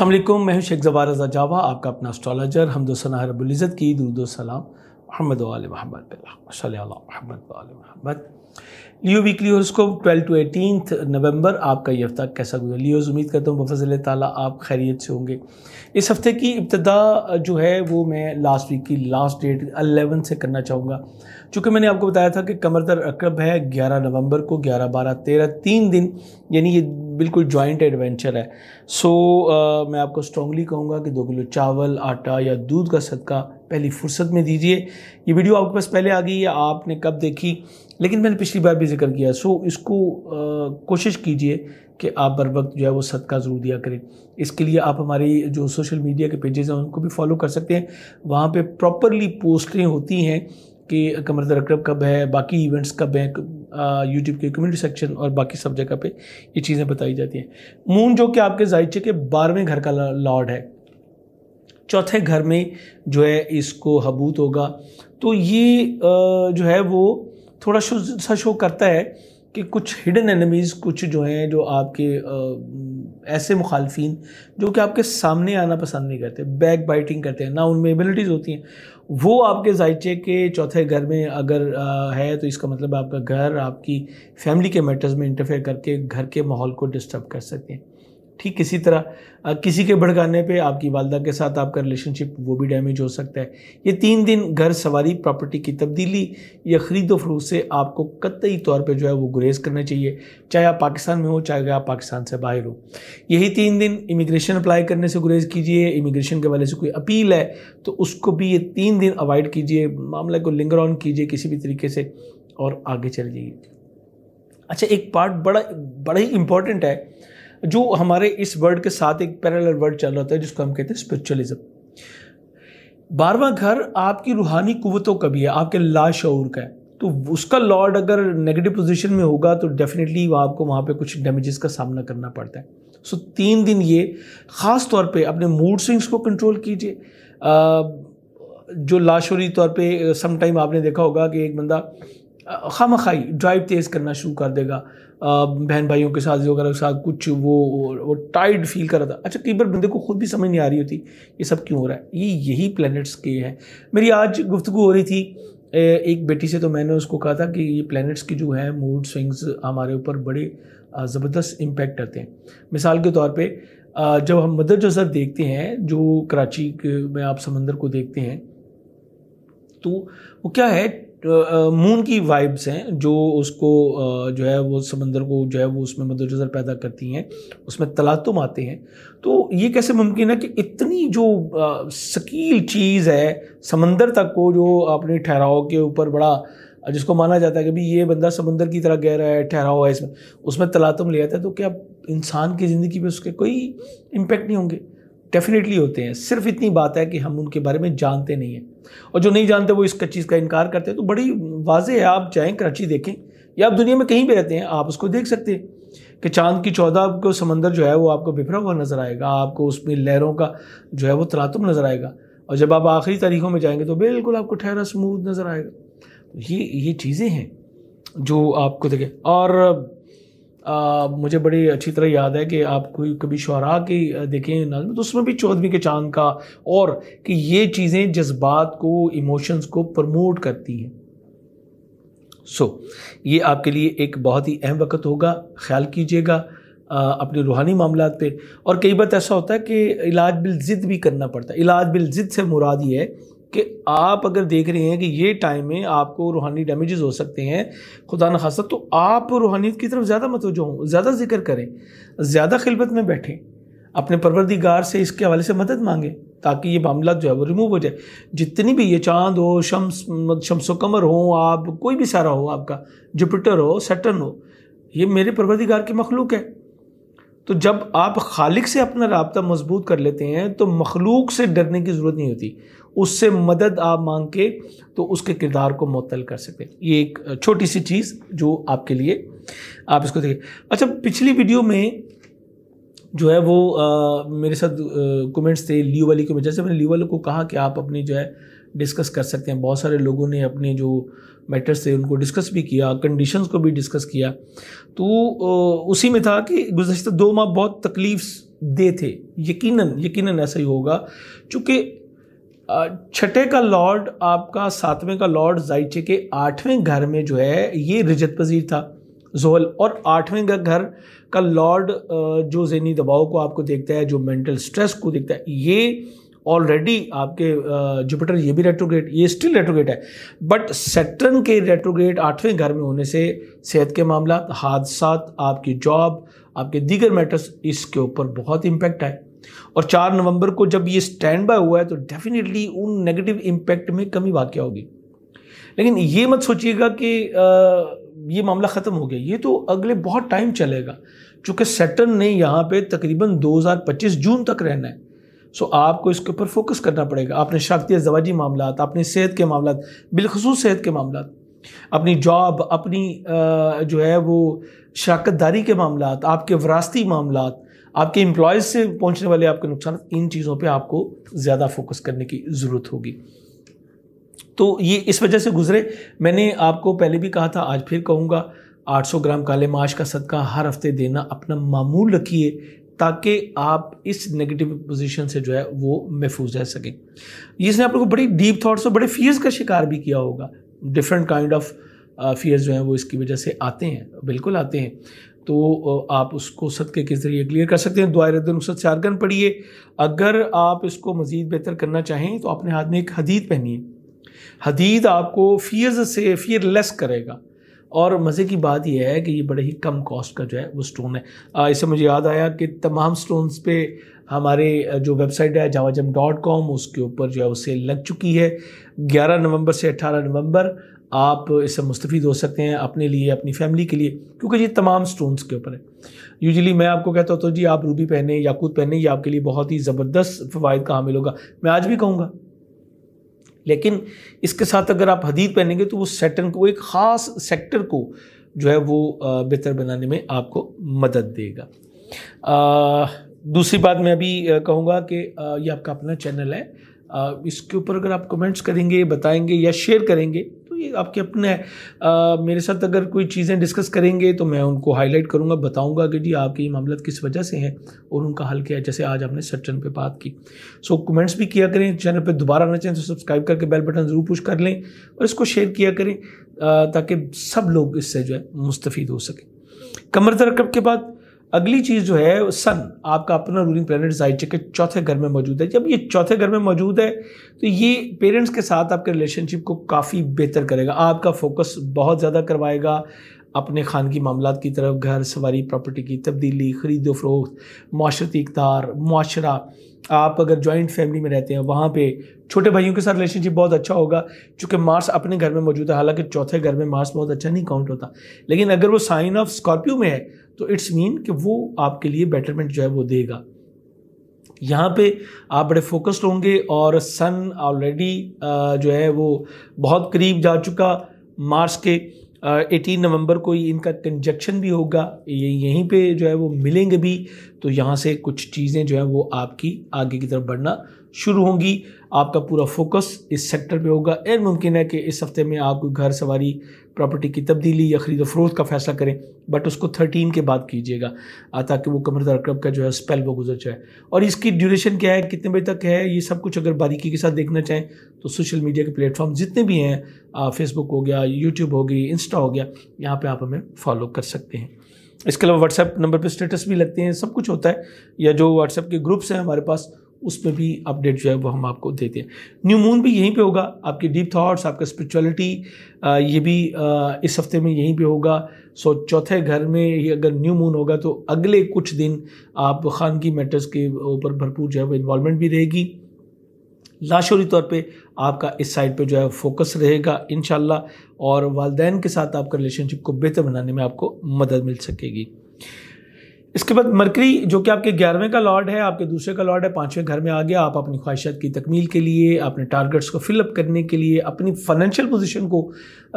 असल मैं हूं शेख जबार रजा जावा आपका अपना एस्ट्रोलॉजर हमदोसना रबुल्ज़त की दरूद सलाम Mohammad Mahmad Mahmad Leo weekly horoscope 12 to 18 नवंबर आपका ये हफ्ता कैसा गुजरा लियोज उम्मीद करता हूँ बफजल ताला आप खैरियत से होंगे इस हफ्ते की इब्तदा जो है वो मैं लास्ट वीक की लास्ट डेट 11 से करना चाहूँगा चूँकि मैंने आपको बताया था कि कमरतर अकब है 11 नवंबर को 11 12 13 तीन दिन यानी ये बिल्कुल जॉइंट एडवेंचर है सो आ, मैं आपको स्ट्रॉगली कहूँगा कि दो किलो चावल आटा या दूध का सदका पहली फुर्सत में दीजिए ये वीडियो आपके पास पहले आ गई है आपने कब देखी लेकिन मैंने पिछली बार भी जिक्र किया सो इसको कोशिश कीजिए कि आप बर वक्त जो है वो सदका ज़रूर दिया करें इसके लिए आप हमारी जो सोशल मीडिया के पेजेज़ हैं उनको भी फॉलो कर सकते हैं वहाँ पे प्रॉपरली पोस्टें होती हैं कि कमर अक्रब कब है बाकी इवेंट्स कब हैं यूट्यूब के कम्युनिटी सेक्शन और बाकी सब जगह पे ये चीज़ें बताई जाती हैं मून जो कि आपके जायचे के बारहवें घर का लॉर्ड है चौथे घर में जो है इसको हबूत होगा तो ये जो है वो थोड़ा शो सा शो करता है कि कुछ हिडन एनिमीज़ कुछ जो हैं जो आपके आ, ऐसे मुखालफी जो कि आपके सामने आना पसंद नहीं करते बैक बाइटिंग करते हैं ना उनमें एबिलिटीज़ होती हैं वो आपके जायचे के चौथे घर में अगर आ, है तो इसका मतलब आपका घर आपकी फैमिली के मैटर्स में इंटरफेयर करके घर के माहौल को डिस्टर्ब कर सकते हैं ठीक इसी तरह किसी के भड़काने पे आपकी वालदा के साथ आपका रिलेशनशिप वो भी डैमेज हो सकता है ये तीन दिन घर सवारी प्रॉपर्टी की तब्दीली या ख़रीदो फरूज से आपको कतई तौर पे जो है वो गुरेज करना चाहिए चाहे आप पाकिस्तान में हो चाहे आप पाकिस्तान से बाहर हो यही तीन दिन इमिग्रेशन अप्लाई करने से गुरेज कीजिए इमिग्रेशन के वाले से कोई अपील है तो उसको भी ये तीन दिन अवॉइड कीजिए मामले को लिंगर ऑन कीजिए किसी भी तरीके से और आगे चल जाइए अच्छा एक पार्ट बड़ा बड़ा ही इम्पॉर्टेंट है जो हमारे इस वर्ड के साथ एक पैरल वर्ड चल रहा था जिसको हम कहते हैं स्पिरिचुअलिज्म बारवा घर आपकी रूहानी कुवतों का भी है आपके लाशूर का है तो उसका लॉर्ड अगर नेगेटिव पोजीशन में होगा तो डेफिनेटली आपको वहाँ पे कुछ डैमेजेस का सामना करना पड़ता है सो so, तीन दिन ये ख़ास तौर पे अपने मूड स्विंग्स को कंट्रोल कीजिए जो लाशोरी तौर पे समटाइम आपने देखा होगा कि एक बंदा खाम खाई ड्राइव तेज़ करना शुरू कर देगा बहन भाइयों के साथ वगैरह के साथ कुछ वो वो टाइड फील कर रहा था अच्छा कई बार बंदे को खुद भी समझ नहीं आ रही होती ये सब क्यों हो रहा है ये यही प्लैनेट्स के हैं मेरी आज गुफ्तु हो रही थी एक बेटी से तो मैंने उसको कहा था कि ये प्लैनेट्स की जो है मूड स्विंग्स हमारे ऊपर बड़े ज़बरदस्त इम्पैक्ट करते हैं मिसाल के तौर पर जब हम मदर जसर देखते हैं जो कराची में आप समंदर को देखते हैं तो वो क्या है मून की वाइब्स हैं जो उसको जो है वो समंदर को जो है वो उसमें मदोजर पैदा करती हैं उसमें तलातुम आते हैं तो ये कैसे मुमकिन है कि इतनी जो शकील चीज़ है समंदर तक को जो अपने ठहराव के ऊपर बड़ा जिसको माना जाता है कि भाई ये बंदा समंदर की तरह गहरा है ठहरा हुआ है इसमें उसमें तलातुम ले आता है तो क्या इंसान की ज़िंदगी पर उसके कोई इम्पेक्ट नहीं होंगे डेफिनेटली होते हैं सिर्फ इतनी बात है कि हम उनके बारे में जानते नहीं हैं और जो नहीं जानते वो इस चीज़ का इनकार करते हैं तो बड़ी वाजह है आप जाएँ कराची देखें या आप दुनिया में कहीं भी रहते हैं आप उसको देख सकते हैं कि चांद की चौदह आपको समंदर जो है वो आपको बिफरा हुआ नज़र आएगा आपको उसमें लहरों का जो है वो तलातुम नज़र आएगा और जब आप आखिरी तारीखों में जाएंगे तो बिल्कुल आपको ठहरा स्मूथ नज़र आएगा तो ये ये चीज़ें हैं जो आपको देखें और आ, मुझे बड़ी अच्छी तरह याद है कि आप कोई कभी शुरा की देखें नाजम तो उसमें भी चौदहवीं के चांद का और कि ये चीज़ें जज्बात को इमोशंस को प्रमोट करती हैं सो so, ये आपके लिए एक बहुत ही अहम वक्त होगा ख्याल कीजिएगा अपने रूहानी मामला पे और कई बार तो ऐसा होता है कि इलाज बिल ज़िद भी करना पड़ता है इलाज बिल ज़िद से मुराद ये है कि आप अगर देख रहे हैं कि ये टाइम में आपको रूहानी डैमेजेस हो सकते हैं खुदा न खासा तो आप रूहानियत की तरफ ज़्यादा मतवजो हों ज़्यादा जिक्र करें ज़्यादा खिलबत में बैठें अपने परवरदिगार से इसके हवाले से मदद मांगें ताकि ये मामला जो है वो रिमूव हो जाए जितनी भी ये चांद हो शम्स शम्स कमर हो आप कोई भी सारा हो आपका जुपिटर हो सटन हो ये मेरे परवरदिगार की मखलूक है तो जब आप खालिक से अपना रबता मजबूत कर लेते हैं तो मखलूक से डरने की ज़रूरत नहीं होती उससे मदद आप मांग के तो उसके किरदार को मअतल कर हैं ये एक छोटी सी चीज़ जो आपके लिए आप इसको देखें अच्छा पिछली वीडियो में जो है वो आ, मेरे साथ कमेंट्स थे लियो वाली की वजह से मैंने लियो वालों को कहा कि आप अपनी जो है डिस्कस कर सकते हैं बहुत सारे लोगों ने अपने जो मैटर्स थे उनको डिस्कस भी किया कंडीशंस को भी डिस्कस किया तो उसी में था कि गुजशत दो माह बहुत तकलीफ दे थे यकीनन यकीनन ऐसा ही होगा चूँकि छठे का लॉर्ड आपका सातवें का लॉर्ड जायचे के आठवें घर में जो है ये रिजत पजीर था जोहल और आठवें घर का लॉर्ड जो जहनी दबाव को आपको देखता है जो मेंटल स्ट्रेस को देखता है ये ऑलरेडी आपके जुपिटर ये भी रेट्रोग्रेट ये स्टिल रेट्रोग्रेट है बट सेटर्न के रेट्रोग्रेट आठवें घर में होने से सेहत के मामला हादसा आपकी जॉब आपके दीगर मैटर्स इसके ऊपर बहुत इम्पेक्ट आए और चार नवंबर को जब ये स्टैंड बाय हुआ है तो डेफिनेटली उन नेगेटिव इम्पैक्ट में कमी वाक़ होगी लेकिन ये मत सोचिएगा कि ये मामला ख़त्म हो गया ये तो अगले बहुत टाइम चलेगा चूँकि सेटन ने यहाँ पे तकरीबन 2025 जून तक रहना है सो आपको इसके ऊपर फोकस करना पड़ेगा आपने शादी जवाजी मामला अपने सेहत के मामला बिलखसूस सेहत के मामला अपनी जॉब अपनी जो है वो दारी के मामला आपके वरासती मामला आपके इम्प्लॉयज से पहुंचने वाले आपके नुकसान इन चीज़ों पे आपको ज़्यादा फोकस करने की ज़रूरत होगी तो ये इस वजह से गुजरे मैंने आपको पहले भी कहा था आज फिर कहूँगा 800 ग्राम काले माश का सदका हर हफ्ते देना अपना मामूल रखिए ताकि आप इस नेगेटिव पोजीशन से जो है वो महफूज रह सकें इसने आप लोगों को बड़ी डीप थाट्स और बड़े फियर्स का शिकार भी किया होगा डिफरेंट काइंड ऑफ फियर्स जो हैं वो इसकी वजह से आते हैं बिल्कुल आते हैं तो आप उसको सदक़े के ज़रिए क्लियर कर सकते हैं दुआ रद्दुलसत चारगन पढ़िए अगर आप इसको मज़ीद बेहतर करना चाहें तो अपने हाथ में एक हदीद पहनिए हदीद आपको फियर से फियर लेस करेगा और मज़े की बात यह है कि ये बड़े ही कम कॉस्ट का जो है वो स्टोन है इससे मुझे याद आया कि तमाम स्टोन्स पे हमारे जो वेबसाइट है जावाजम डॉट कॉम उसके ऊपर जो है वो सेल लग चुकी है 11 नवंबर से 18 नवंबर आप इससे मुस्तफ़ हो सकते हैं अपने लिए अपनी फैमिली के लिए क्योंकि ये तमाम स्टोन्स के ऊपर है यूजली मैं आपको कहता हूँ हूँ तो जी आप रूबी पहने याकूत पहने ये आपके लिए बहुत ही ज़बरदस्त फ़वाद का हामिल होगा मैं आज भी कहूँगा लेकिन इसके साथ अगर आप हदीद पहनेंगे तो वो सेटन को एक ख़ास सेक्टर को जो है वो बेहतर बनाने में आपको मदद देगा आ, दूसरी बात मैं अभी कहूँगा कि ये आपका अपना चैनल है इसके ऊपर अगर आप कमेंट्स करेंगे बताएंगे या शेयर करेंगे ये आपके अपने आ, मेरे साथ अगर कोई चीज़ें डिस्कस करेंगे तो मैं उनको हाईलाइट करूँगा बताऊँगा कि जी आपके ये मामला किस वजह से हैं और उनका हल क्या है जैसे आज आपने सचन पे बात की सो so, कमेंट्स भी किया करें चैनल पर दोबारा आना चाहें तो सब्सक्राइब करके बेल बटन ज़रूर पुश कर लें और इसको शेयर किया करें ताकि सब लोग इससे जो है मुस्तफ़ हो सकें कमर तरकब के बाद अगली चीज जो है सन आपका अपना रूलिंग प्लेनेट जाइचक के चौथे घर में मौजूद है जब ये चौथे घर में मौजूद है तो ये पेरेंट्स के साथ आपके रिलेशनशिप को काफ़ी बेहतर करेगा आपका फोकस बहुत ज़्यादा करवाएगा अपने खान की मामला की तरफ घर सवारी प्रॉपर्टी की तब्दीली खरीदो फरोख्त माशरती इकदार माशरा आप अगर जॉइंट फैमिली में रहते हैं वहाँ पे छोटे भाइयों के साथ रिलेशनशिप बहुत अच्छा होगा चूँकि मार्स अपने घर में मौजूद है हालांकि चौथे घर में मार्स बहुत अच्छा नहीं काउंट होता लेकिन अगर वो साइन ऑफ स्कॉर्पियो में है तो इट्स मीन कि वो आपके लिए बेटरमेंट जो है वो देगा यहाँ पे आप बड़े फोकस्ड होंगे और सन ऑलरेडी जो है वो बहुत करीब जा चुका मार्स के एटीन नवंबर को ही इनका कंजक्शन भी होगा ये यहीं पे जो है वो मिलेंगे भी तो यहाँ से कुछ चीज़ें जो है वो आपकी आगे की तरफ बढ़ना शुरू होंगी आपका पूरा फोकस इस सेक्टर पे होगा एंड मुमकिन है कि इस हफ्ते में आप कोई घर सवारी प्रॉपर्टी की तब्दीली या ख़रीद फरोख्त का फैसला करें बट उसको थर्टीन के बाद कीजिएगा ताकि वो कमर अक्रब का जो है स्पेल वो गुजर जाए और इसकी ड्यूरेशन क्या है कितने बजे तक है ये सब कुछ अगर बारीकी के साथ देखना चाहें तो सोशल मीडिया के प्लेटफॉर्म जितने भी हैं फेसबुक हो गया यूट्यूब हो गई इंस्टा हो गया यहाँ पर आप हमें फॉलो कर सकते हैं इसके अलावा व्हाट्सएप नंबर पर स्टेटस भी लगते हैं सब कुछ होता है या जो व्हाट्सएप के ग्रुप्स हैं हमारे पास उस पर भी अपडेट जो है वो हम आपको देते हैं न्यू मून भी यहीं पे होगा आपकी डीप थॉट्स आपका स्पिरिचुअलिटी ये भी इस हफ्ते में यहीं पे होगा सो चौथे घर में ये अगर न्यू मून होगा तो अगले कुछ दिन आप खानगी मैटर्स के ऊपर भरपूर जो है वो इन्वॉलमेंट भी रहेगी लाशोरी तौर पे आपका इस साइड पे जो है फोकस रहेगा इन और वालदेन के साथ आपका रिलेशनशिप को बेहतर बनाने में आपको मदद मिल सकेगी इसके बाद मरकरी जो कि आपके ग्यारहवें का लॉर्ड है आपके दूसरे का लॉर्ड है पांचवें घर में आ गया आप अपनी ख्वाहिशात की तकमील के लिए अपने टारगेट्स को फिलअप करने के लिए अपनी फाइनेंशियल पोजीशन को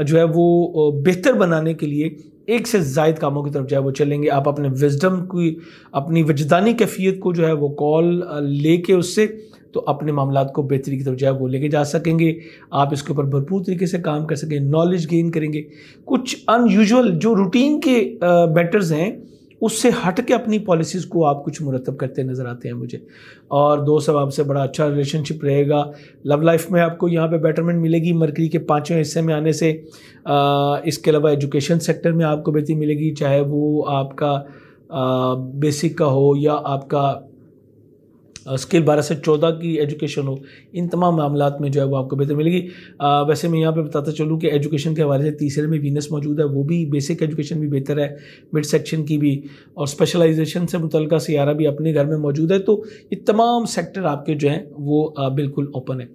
जो है वो बेहतर बनाने के लिए एक से जायद कामों की तरफ जो है वो चलेंगे आप अपने विजडम की अपनी वजदानी कैफियत को जो है वो कॉल लेके उससे तो अपने मामला को बेहतरी की तरफ जो है वो लेके जा सकेंगे आप इसके ऊपर भरपूर तरीके से काम कर सकेंगे नॉलेज गेन करेंगे कुछ अनयूजल जो रूटीन के मैटर्स हैं उससे हट के अपनी पॉलिसीज़ को आप कुछ मुरतब करते नज़र आते हैं मुझे और दो सब आपसे बड़ा अच्छा रिलेशनशिप रहेगा लव लाइफ में आपको यहाँ पे बेटरमेंट मिलेगी मरकरी के पाँचवें हिस्से में आने से आ, इसके अलावा एजुकेशन सेक्टर में आपको बेहतरी मिलेगी चाहे वो आपका बेसिक का हो या आपका स्किल बारह से चौदह की एजुकेशन हो इन तमाम मामला में जो है वो आपको बेहतर मिलेगी आ, वैसे मैं यहाँ पे बताता चलूँ कि एजुकेशन के हवाले से तीसरे में वीनस मौजूद है वो भी बेसिक एजुकेशन भी बेहतर है मिड सेक्शन की भी और स्पेशलाइजेशन से मुतल सियारा भी अपने घर में मौजूद है तो ये तमाम सेक्टर आपके जो हैं वो आ, बिल्कुल ओपन है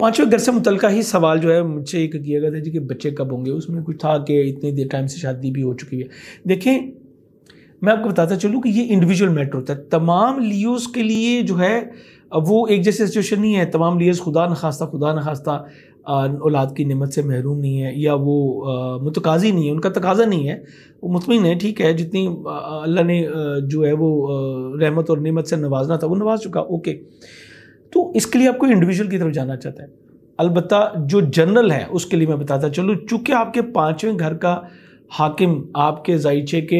पाँचवें घर से मुतल ही सवाल जो है मुझसे एक किया गया था जी कि बच्चे कब होंगे उसमें कुछ था कि इतनी देर टाइम से शादी भी हो चुकी है देखें मैं आपको बताता चलूँ कि ये इंडिविजुअल मैटर होता है तमाम लियोस के लिए जो है वो एक जैसी सिचुएशन नहीं है तमाम लियोस खुदा नखास्ता खुदा नखास्ता औलाद की नमत से महरूम नहीं है या वो मुतकाजी नहीं है उनका तकाजा नहीं है वो मुतमिन है ठीक है जितनी अल्लाह ने जो है वो रहमत और नमत से नवाजना था वो नवाज चुका ओके तो इसके लिए आपको इंडिविजुअल की तरफ जाना चाहता है अलबत् जो जनरल है उसके लिए मैं बताता चलूँ चूँकि आपके पाँचवें घर का हाकिम आपके जायचे के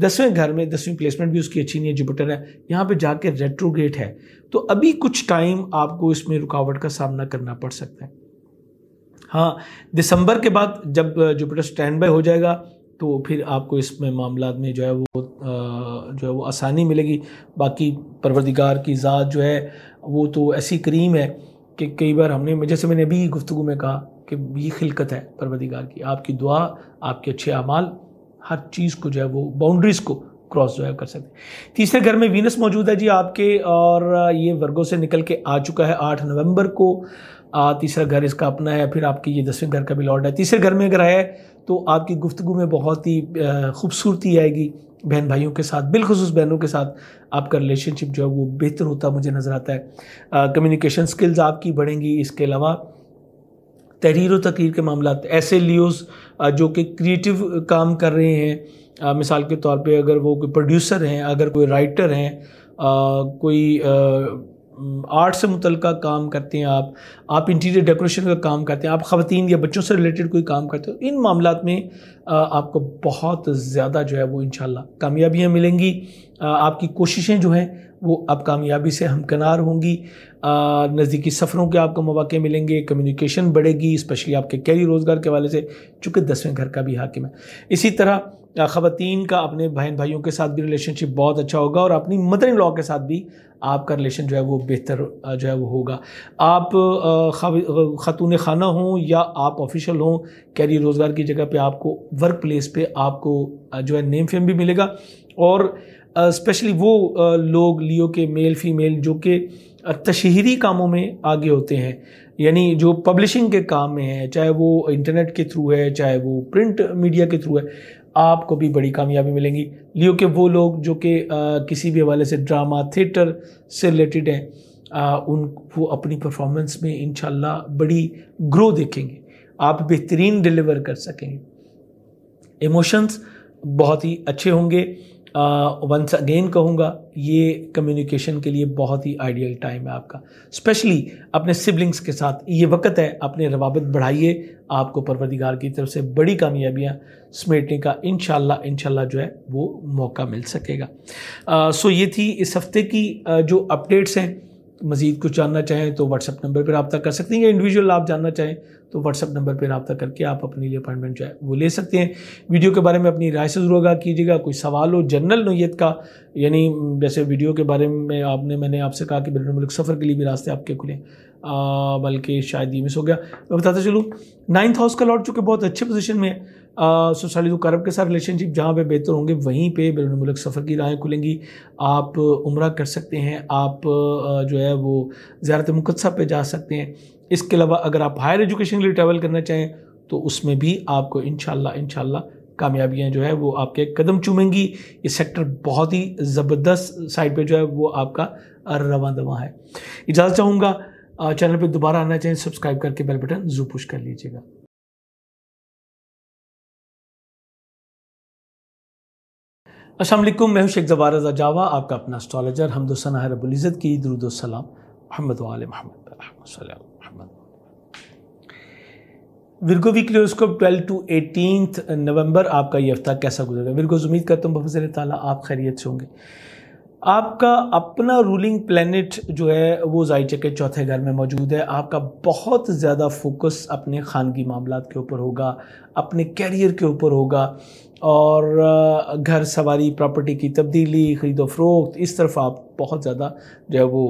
दसवें घर में दसवीं प्लेसमेंट भी उसकी अच्छी नहीं है जुपिटर है यहाँ पे जाके रेट्रोग्रेट है तो अभी कुछ टाइम आपको इसमें रुकावट का सामना करना पड़ सकता है हाँ दिसंबर के बाद जब जुपिटर स्टैंड बाय हो जाएगा तो फिर आपको इसमें मामला में जो है वो जो है वो आसानी मिलेगी बाकी परवरदिगार की ज़ात जो है वो तो ऐसी करीम है कि कई बार हमने जैसे मैंने अभी गुफ्तु में कहा कि ये खिलकत है परवदिगार की आपकी दुआ आपके अच्छे अमाल हर चीज़ को जो है वो बाउंड्रीज़ को क्रॉस जो है कर सकते तीसरे घर में वीनस मौजूद है जी आपके और ये वर्गों से निकल के आ चुका है आठ नवंबर को तीसरा घर इसका अपना है फिर आपके ये दसवें घर का भी लॉर्ड है तीसरे घर में अगर है तो आपकी गुफ्तु में बहुत ही खूबसूरती आएगी बहन भाइयों के साथ बिलखसूस बहनों के साथ आपका रिलेशनशिप जो है वो बेहतर होता मुझे नज़र आता है कम्युनिकेशन स्किल्स आपकी बढ़ेंगी इसके अलावा तहरीर तकरीर के मामला ऐसे लियोज जो कि क्रिएटिव काम कर रहे हैं मिसाल के तौर पे अगर वो कोई प्रोड्यूसर हैं अगर कोई राइटर हैं कोई आर्ट से मुतल काम करते हैं आप आप इंटीरियर डेकोरेशन का काम करते हैं आप ख़वान या बच्चों से रिलेटेड कोई काम करते हो तो इन मामला में आपको बहुत ज़्यादा जो है वो इन कामयाबियाँ मिलेंगी आपकी कोशिशें जो हैं वो अब कामयाबी से हमकनार होंगी नज़दीकी सफ़रों के आपको मौाक़े मिलेंगे कम्युनिकेशन बढ़ेगी स्पेशली आपके कैरी रोज़गार के हवाले से चूँकि दसवें घर का भी हाकिम है इसी तरह ख़वान का अपने बहन भाइयों के साथ भी रिलेशनशिप बहुत अच्छा होगा और अपनी मदर इन लॉ के साथ भी आपका रिलेशन जो है वो बेहतर जो है वो होगा आप ख़ातून खाना हों या आप ऑफिशियल हों कैरी रोज़गार की जगह पे आपको वर्क प्लेस पे आपको जो है नेम फेम भी मिलेगा और स्पेशली वो लोग लियो के मेल फीमेल जो कि तशहरी कामों में आगे होते हैं यानी जो पब्लिशिंग के काम में है चाहे वो इंटरनेट के थ्रू है चाहे वो प्रिंट मीडिया के थ्रू है आपको भी बड़ी कामयाबी मिलेंगी लियो के वो लोग जो कि किसी भी हवाले से ड्रामा थिएटर से रिलेटेड हैं उन वो अपनी परफॉर्मेंस में इन बड़ी ग्रो देखेंगे आप बेहतरीन डिलीवर कर सकेंगे इमोशंस बहुत ही अच्छे होंगे वंस अगेन कहूँगा ये कम्युनिकेशन के लिए बहुत ही आइडियल टाइम है आपका स्पेशली अपने सिबलिंग्स के साथ ये वक्त है अपने रवाबत बढ़ाइए आपको परवरदिगार की तरफ से बड़ी कामयाबियाँ समेटने का इन शह जो है वो मौका मिल सकेगा सो ये थी इस हफ्ते की जो अपडेट्स हैं मज़ीद कुछ जानना चाहें तो व्हाट्सअप नंबर पर रबता कर सकते हैं या इंडिविजुअल आप जानना चाहें तो व्हाट्सअप नंबर पर रबा करके आप अपने लिए अपॉइंटमेंट जो है वो ले सकते हैं वीडियो के बारे में अपनी राय से ज़रूर आगा कीजिएगा कोई सवाल हो जनरल नोयत का यानी जैसे वीडियो के बारे में आपने मैंने आपसे कहा कि बैरून मुल्क सफ़र के लिए भी रास्ते आपके खुलें बल्कि शायद ये मिस हो गया मैं बताता चलूँ नाइन्थ हाउस का लॉट चूँकि बहुत अच्छे पोजिशन में है सोसाइटी तो करब के साथ रिलेशनशिप जहाँ पे बेहतर होंगे वहीं पे बैरून मुल्क सफ़र की राहें खुलेंगी आप उम्र कर सकते हैं आप जो है वो ज़्यारत मुकदसा पे जा सकते हैं इसके अलावा अगर आप हायर एजुकेशन के लिए ट्रैवल करना चाहें तो उसमें भी आपको इन शाला कामयाबियाँ जो है वो आपके कदम चूमेंगी ये सेक्टर बहुत ही ज़बरदस्त साइड पर जो है वो आपका रवा दवा है इजाज़त चाहूँगा चैनल पे दोबारा आना चाहें सब्सक्राइब करके बेल बटन जो पुश कर लीजिएगा असल मैं हूं शेख जबार रजा जावा आपका अपना एस्ट्रोलॉजर हमदोसना रबुलज़त की दरुदोसलाम महमद वाल Mahmad Virgo weekly twelve to eighteen नवंबर आपका ये हफ्ता कैसा गुजरेगा विरगोज़ उम्मीद करता हूँ बफजर ताली आप खैरियत से होंगे आपका अपना रूलिंग प्लेनेट जो है वो जायचे के चौथे घर में मौजूद है आपका बहुत ज़्यादा फोकस अपने ख़ानगी मामला के ऊपर होगा अपने कैरियर के ऊपर होगा और घर सवारी प्रॉपर्टी की तब्दीली ख़रीदो फरोख्त इस तरफ आप बहुत ज़्यादा जो है वो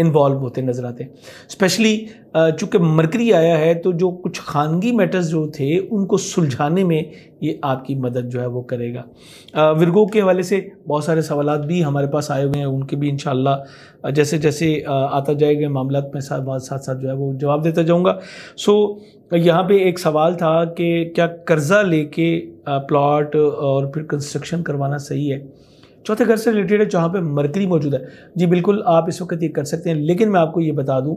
इन्वॉल्व होते नज़र आते स्पेशली चूँकि मरकरी आया है तो जो कुछ खानगी मैटर्स जो थे उनको सुलझाने में ये आपकी मदद जो है वो करेगा विरगो के हवाले से बहुत सारे सवाल भी हमारे पास आए हुए हैं उनके भी इन जैसे जैसे आता जाएगा मामला में साथ साथ साथ जो है वो जवाब देता जाऊँगा सो यहाँ पे एक सवाल था कि क्या कर्ज़ा लेके प्लॉट और फिर कंस्ट्रक्शन करवाना सही है चौथे घर से रिलेटेड है जहाँ पे मरकरी मौजूद है जी बिल्कुल आप इस वक्त ये कर सकते हैं लेकिन मैं आपको ये बता दूँ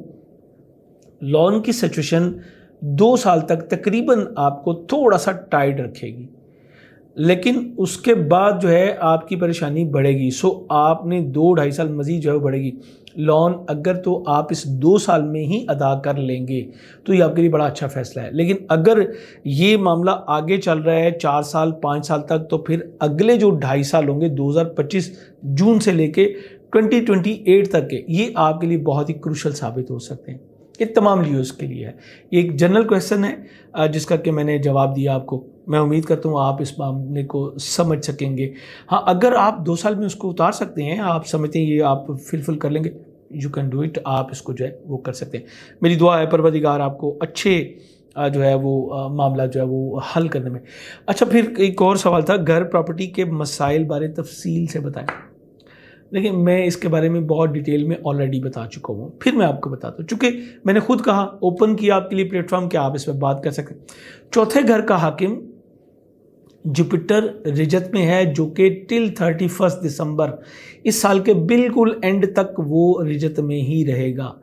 लॉन की सिचुएशन दो साल तक तकरीबन आपको थोड़ा सा टाइट रखेगी लेकिन उसके बाद जो है आपकी परेशानी बढ़ेगी सो आपने दो ढाई साल मज़ीद जो है बढ़ेगी लोन अगर तो आप इस दो साल में ही अदा कर लेंगे तो ये आपके लिए बड़ा अच्छा फैसला है लेकिन अगर ये मामला आगे चल रहा है चार साल पाँच साल तक तो फिर अगले जो ढाई साल होंगे 2025 जून से लेके 2028 तक के ये आपके लिए बहुत ही क्रूशल साबित हो सकते हैं ये तमाम लिए के लिए है एक जनरल क्वेश्चन है जिसका कि मैंने जवाब दिया आपको मैं उम्मीद करता हूँ आप इस मामले को समझ सकेंगे हाँ अगर आप दो साल में उसको उतार सकते हैं आप समझते हैं ये आप फिलफिल कर लेंगे यू कैन डू इट आप इसको जो है वो कर सकते हैं मेरी दुआ है परवदिगार आपको अच्छे जो है वो मामला जो है वो हल करने में अच्छा फिर एक और सवाल था घर प्रॉपर्टी के मसाइल बारे तफसील से बताएं देखिए मैं इसके बारे में बहुत डिटेल में ऑलरेडी बता चुका हूँ फिर मैं आपको बताता हूँ चूँकि मैंने खुद कहा ओपन किया आपके लिए प्लेटफॉर्म कि आप इस पर बात कर सकें चौथे घर का हाकिम जुपिटर रिजत में है जो कि टिल थर्टी फर्स्ट दिसंबर इस साल के बिल्कुल एंड तक वो रिजत में ही रहेगा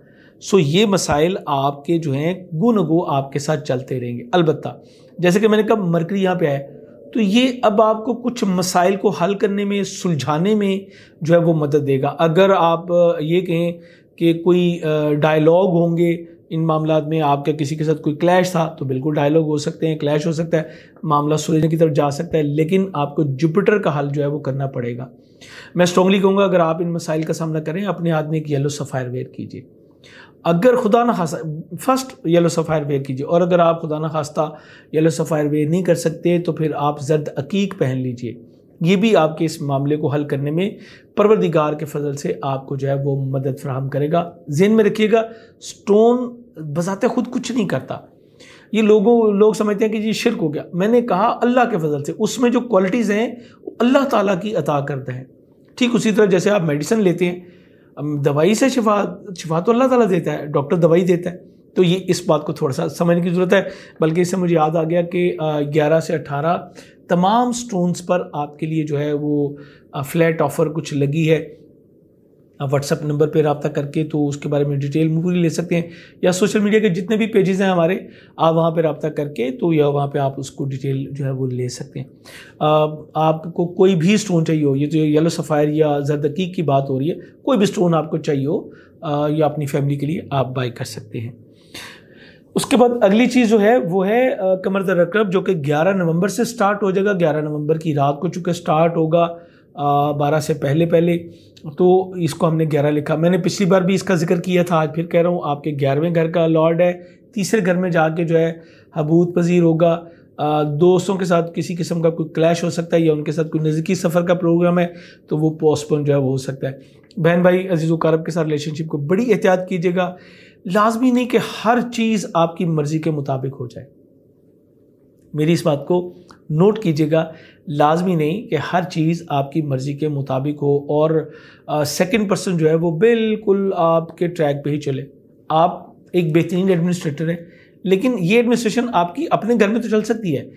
सो ये मसाइल आपके जो हैं गुन गो आपके साथ चलते रहेंगे अलबत् जैसे कि मैंने कहा मरकरी यहाँ पे आए तो ये अब आपको कुछ मसाइल को हल करने में सुलझाने में जो है वो मदद देगा अगर आप ये कहें कि कोई डायलॉग होंगे इन मामला में आपका किसी के साथ कोई क्लैश था तो बिल्कुल डायलॉग हो सकते हैं क्लैश हो सकता है मामला सुलझने की तरफ जा सकता है लेकिन आपको जुपिटर का हल जो है वो करना पड़ेगा मैं स्ट्रॉन्गली कहूँगा अगर आप इन मसाइल का सामना करें अपने आदमी एक येलो सफ़ायर वेयर कीजिए अगर खुदा न खासा फर्स्ट येलो सफ़ायर वेयर कीजिए और अगर आप खुदा न खास्ता येलो सफ़ायर वेयर नहीं कर सकते तो फिर आप जर्द अकीक पहन लीजिए ये भी आपके इस मामले को हल करने में परवरदिगार के फजल से आपको जो है वो मदद फ्राहम करेगा जेन में रखिएगा स्टोन बजाते खुद कुछ नहीं करता ये लोगों लोग समझते हैं कि जी शिरक हो गया मैंने कहा अल्लाह के फजल से उसमें जो क्वालिटीज़ हैं वो अल्लाह ताला की अता करते हैं ठीक उसी तरह जैसे आप मेडिसिन लेते हैं दवाई से शिफा शिफा तो अल्लाह ताला देता है डॉक्टर दवाई देता है तो ये इस बात को थोड़ा सा समझने की ज़रूरत है बल्कि इससे मुझे याद आ गया कि ग्यारह से अट्ठारह तमाम स्टोन्स पर आपके लिए जो है वो फ्लैट ऑफ़र कुछ लगी है व्हाट्सअप नंबर पर रबता करके तो उसके बारे में डिटेल मूवी ले सकते हैं या सोशल मीडिया के जितने भी पेजेस हैं हमारे आप वहाँ पर रबता करके तो या वहाँ पर आप उसको डिटेल जो है वो ले सकते हैं आपको कोई भी स्टोन चाहिए हो ये जो येलो सफ़ायर या जरदकी की बात हो रही है कोई भी स्टोन आपको चाहिए हो या अपनी फैमिली के लिए आप बाई कर सकते हैं उसके बाद अगली चीज़ जो है वो है कमर दर जो कि 11 नवंबर से स्टार्ट हो जाएगा 11 नवंबर की रात को चूँकि स्टार्ट होगा बारह से पहले पहले तो इसको हमने ग्यारह लिखा मैंने पिछली बार भी इसका जिक्र किया था आज फिर कह रहा हूँ आपके ग्यारहवें घर का लॉर्ड है तीसरे घर में जाके जो है हबूत पजीर होगा दोस्तों के साथ किसी किस्म का कोई क्लैश हो सकता है या उनके साथ कोई नज़दीकी सफ़र का प्रोग्राम है तो वो पोस्टपोन जो है वो हो सकता है बहन भाई अजीज़ वारब के साथ रिलेशनशिप को बड़ी एहतियात कीजिएगा लाजमी नहीं कि हर चीज़ आपकी मर्ज़ी के मुताबिक हो जाए मेरी इस बात को नोट कीजिएगा लाजमी नहीं कि हर चीज़ आपकी मर्ज़ी के मुताबिक हो और सेकंड पर्सन जो है वो बिल्कुल आपके ट्रैक पे ही चले आप एक बेहतरीन एडमिनिस्ट्रेटर हैं लेकिन ये एडमिनिस्ट्रेशन आपकी अपने घर में तो चल सकती है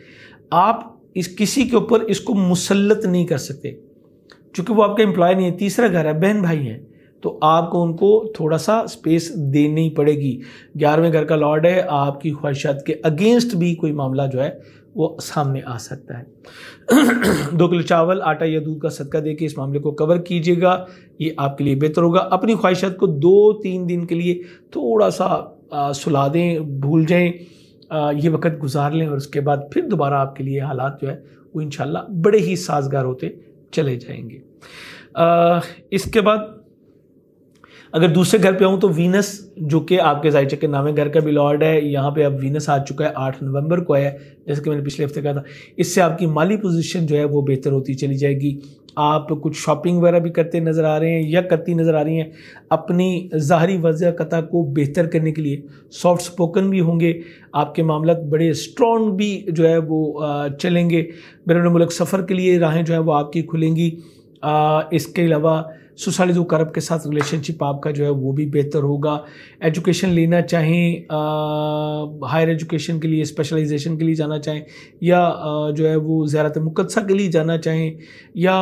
आप इस किसी के ऊपर इसको मुसलत नहीं कर सकते क्योंकि वो आपका एम्प्लॉय नहीं है तीसरा घर है बहन भाई हैं तो आपको उनको थोड़ा सा स्पेस देनी पड़ेगी ग्यारहवें घर का लॉर्ड है आपकी ख्वाहिशात के अगेंस्ट भी कोई मामला जो है वो सामने आ सकता है दो किलो चावल आटा या दूध का सदका दे के इस मामले को कवर कीजिएगा ये आपके लिए बेहतर होगा अपनी ख्वाहिशात को दो तीन दिन के लिए थोड़ा सा सुला दें भूल जाएं ये वक्त गुजार लें और उसके बाद फिर दोबारा आपके लिए हालात जो है वो इन बड़े ही साजगार होते चले जाएंगे आ, इसके बाद अगर दूसरे घर पे आऊँ तो वीनस जो कि आपके जायचे के नाम है घर का भी लॉर्ड है यहाँ पे अब वीनस आ चुका है आठ नवंबर को है जैसे कि मैंने पिछले हफ्ते कहा था इससे आपकी माली पोजीशन जो है वो बेहतर होती चली जाएगी आप कुछ शॉपिंग वगैरह भी करते नज़र आ रहे हैं या करती नज़र आ रही हैं अपनी ज़ाहरी वजह को बेहतर करने के लिए सॉफ्ट स्पोकन भी होंगे आपके मामला बड़े स्ट्रॉन्ग भी जो है वो चलेंगे बैरून मुल्क सफ़र के लिए राहें जो है वो आपकी खुलेंगी इसके अलावा सुसाइड करब के साथ रिलेशनशिप आपका जो है वो भी बेहतर होगा एजुकेशन लेना चाहें हायर एजुकेशन के लिए स्पेशलाइजेशन के लिए जाना चाहें या आ, जो है वो ज़्यारत मुकदसा के लिए जाना चाहें या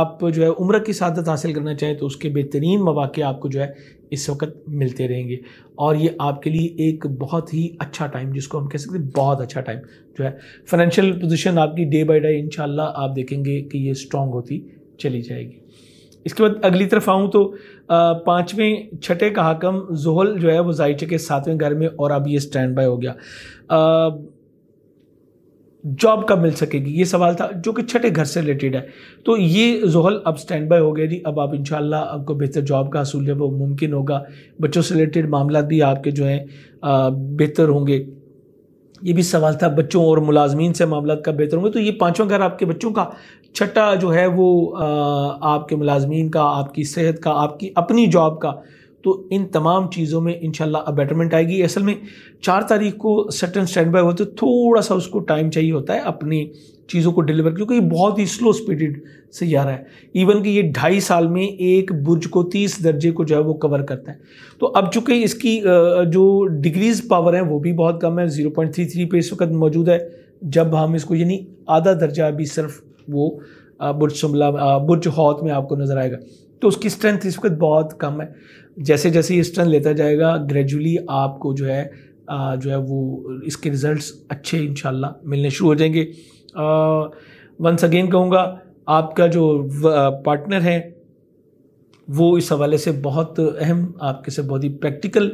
आप जो है उम्र की शादत हासिल करना चाहें तो उसके बेहतरीन मौाक़े आपको जो है इस वक्त मिलते रहेंगे और ये आपके लिए एक बहुत ही अच्छा टाइम जिसको हम कह सकते हैं बहुत अच्छा टाइम जो है फाइनेंशियल पोजीशन आपकी डे बाय डे इन आप देखेंगे कि ये स्ट्रांग होती चली जाएगी इसके बाद अगली तरफ आऊँ तो पाँचवें छठे का हकम जोहल जो है वो जायचे के सातवें घर में और अब ये स्टैंड बाय हो गया जॉब कब मिल सकेगी ये सवाल था जो कि छठे घर से रिलेटेड है तो ये जोहल अब स्टैंड बाय हो गया जी अब आप इन आपको बेहतर जॉब का असूल है वो मुमकिन होगा बच्चों से रिलेटेड मामला भी आपके जो हैं बेहतर होंगे ये भी सवाल था बच्चों और मुलाजमीन से मामला का बेहतर होंगे तो ये पाँचों घर आपके बच्चों का छठा जो है वो आपके मुलाजमीन का आपकी सेहत का आपकी अपनी जॉब का तो इन तमाम चीज़ों में इन बेटरमेंट आएगी असल में चार तारीख को सटन एंड स्टैंड बाय होते थोड़ा सा उसको टाइम चाहिए होता है अपनी चीज़ों को डिलीवर क्योंकि ये बहुत ही स्लो स्पीडेड रहा है इवन कि ये ढाई साल में एक बुर्ज को तीस दर्जे को जो है वो कवर करता है तो अब चूँकि इसकी जो डिग्रीज पावर है वो भी बहुत कम है ज़ीरो पॉइंट थ्री थ्री पे इस वक्त मौजूद है जब हम इसको यानी आधा दर्जा अभी सिर्फ वो बुर्ज शमला बुर्ज हौत में आपको नज़र आएगा तो उसकी स्ट्रेंथ इस वक्त बहुत कम है जैसे जैसे ये स्ट्रेंथ लेता जाएगा ग्रेजुअली आपको जो है जो है वो इसके रिज़ल्ट अच्छे इन मिलने शुरू हो जाएंगे वंस अगेन कहूँगा आपका जो पार्टनर है वो इस हवाले से बहुत अहम आपके से बहुत ही प्रैक्टिकल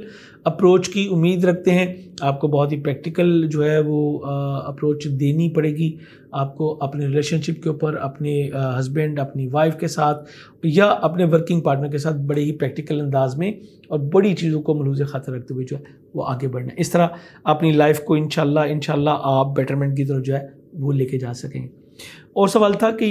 अप्रोच की उम्मीद रखते हैं आपको बहुत ही प्रैक्टिकल जो है वो अप्रोच देनी पड़ेगी आपको अपने रिलेशनशिप के ऊपर अपने हस्बैंड अपनी वाइफ के साथ या अपने वर्किंग पार्टनर के साथ बड़े ही प्रैक्टिकल अंदाज में और बड़ी चीज़ों को मलूज खातर रखते हुए जो है वो आगे बढ़ना है इस तरह अपनी लाइफ को इन शाला आप बेटरमेंट की तरफ जो है वो लेके जा सकेंगे और सवाल था कि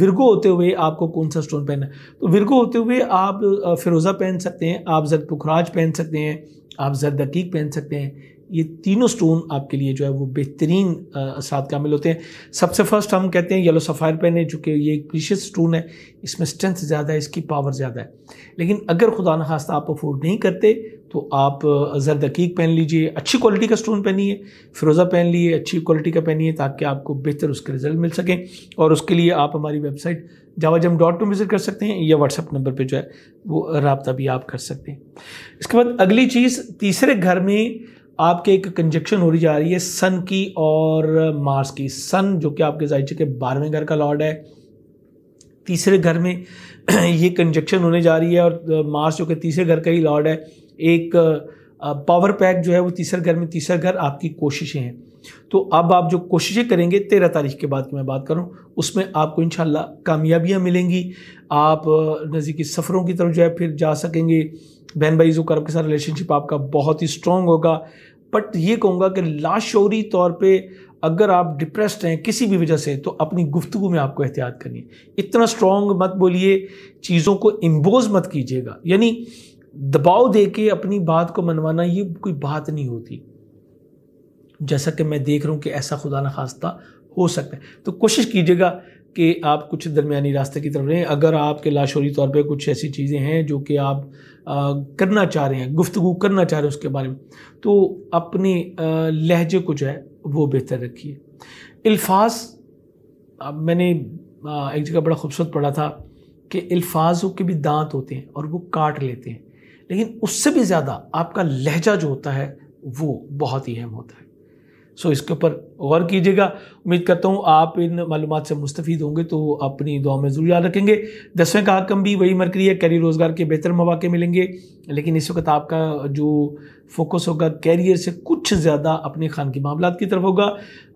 विरगो होते हुए आपको कौन सा स्टोन पहनना तो विरगो होते हुए आप फिरोज़ा पहन सकते हैं आप पुखराज पहन सकते हैं आप जरदकीक पहन सकते हैं ये तीनों स्टोन आपके लिए जो है वो बेहतरीन साथ कामिल होते हैं सबसे फर्स्ट हम कहते हैं येलो सफ़ायर पेन है चूँकि ये एक प्रीशियस स्टोन है इसमें स्ट्रेंथ ज़्यादा है इसकी पावर ज़्यादा है लेकिन अगर खुदा न खास्ता आप अफोर्ड नहीं करते तो आप जरद पहन लीजिए अच्छी क्वालिटी का स्टोन पहनिए फिरोज़ा पहन लिए अच्छी क्वालिटी का पहनिए ताकि आपको बेहतर उसके रिजल्ट मिल सकें और उसके लिए आप हमारी वेबसाइट जावाजम डॉट पर विज़िट कर सकते हैं या व्हाट्सअप नंबर पर जो है वो रबता भी आप कर सकते हैं इसके बाद अगली चीज़ तीसरे घर में आपके एक कंजक्शन हो रही जा रही है सन की और मार्स की सन जो कि आपके जायचे के बारहवें घर का लॉर्ड है तीसरे घर में ये कंजक्शन होने जा रही है और मार्स जो कि तीसरे घर का ही लॉर्ड है एक पावर पैक जो है वो तीसरे घर में तीसरा घर आपकी कोशिशें हैं तो अब आप जो कोशिशें करेंगे तेरह तारीख के बाद की मैं बात करूं उसमें आपको इन कामयाबियां मिलेंगी आप नज़दीकी सफ़रों की तरफ जो है फिर जा सकेंगे बहन भाई जो कर के साथ रिलेशनशिप आपका बहुत ही स्ट्रॉन्ग होगा बट ये कहूँगा कि लाशौरी तौर पे अगर आप डिप्रेस्ड हैं किसी भी वजह से तो अपनी गुफ्तु में आपको एहतियात करनी है इतना स्ट्रॉन्ग मत बोलिए चीज़ों को इम्बोज मत कीजिएगा यानी दबाव दे के अपनी बात को मनवाना ये कोई बात नहीं होती जैसा कि मैं देख रहा हूँ कि ऐसा खुदा न खास्ता हो सकता है तो कोशिश कीजिएगा कि आप कुछ दरमिया रास्ते की तरफ रहें अगर आपके लाशौरी तौर पर कुछ ऐसी चीज़ें हैं जो कि आप करना चाह रहे हैं गुफ्तु करना चाह रहे हैं उसके बारे में तो अपने लहजे को जो है वो बेहतर रखिए अल्फाज मैंने एक जगह बड़ा खूबसूरत पढ़ा था कि अल्फाजों के भी दांत होते हैं और वो काट लेते हैं लेकिन उससे भी ज़्यादा आपका लहजा जो होता है वो बहुत ही अहम होता है सो इसके ऊपर गौर कीजिएगा उम्मीद करता हूँ आप इन मालूम से मुस्तफ़ होंगे तो अपनी दुआ में ज़रूर याद रखेंगे दसवें का हकम भी वही मरकरी है कैरियर रोज़गार के बेहतर मौाक़े मिलेंगे लेकिन इस वक्त आपका जो फोकस होगा कैरियर से कुछ ज़्यादा अपने खान के मामला की तरफ होगा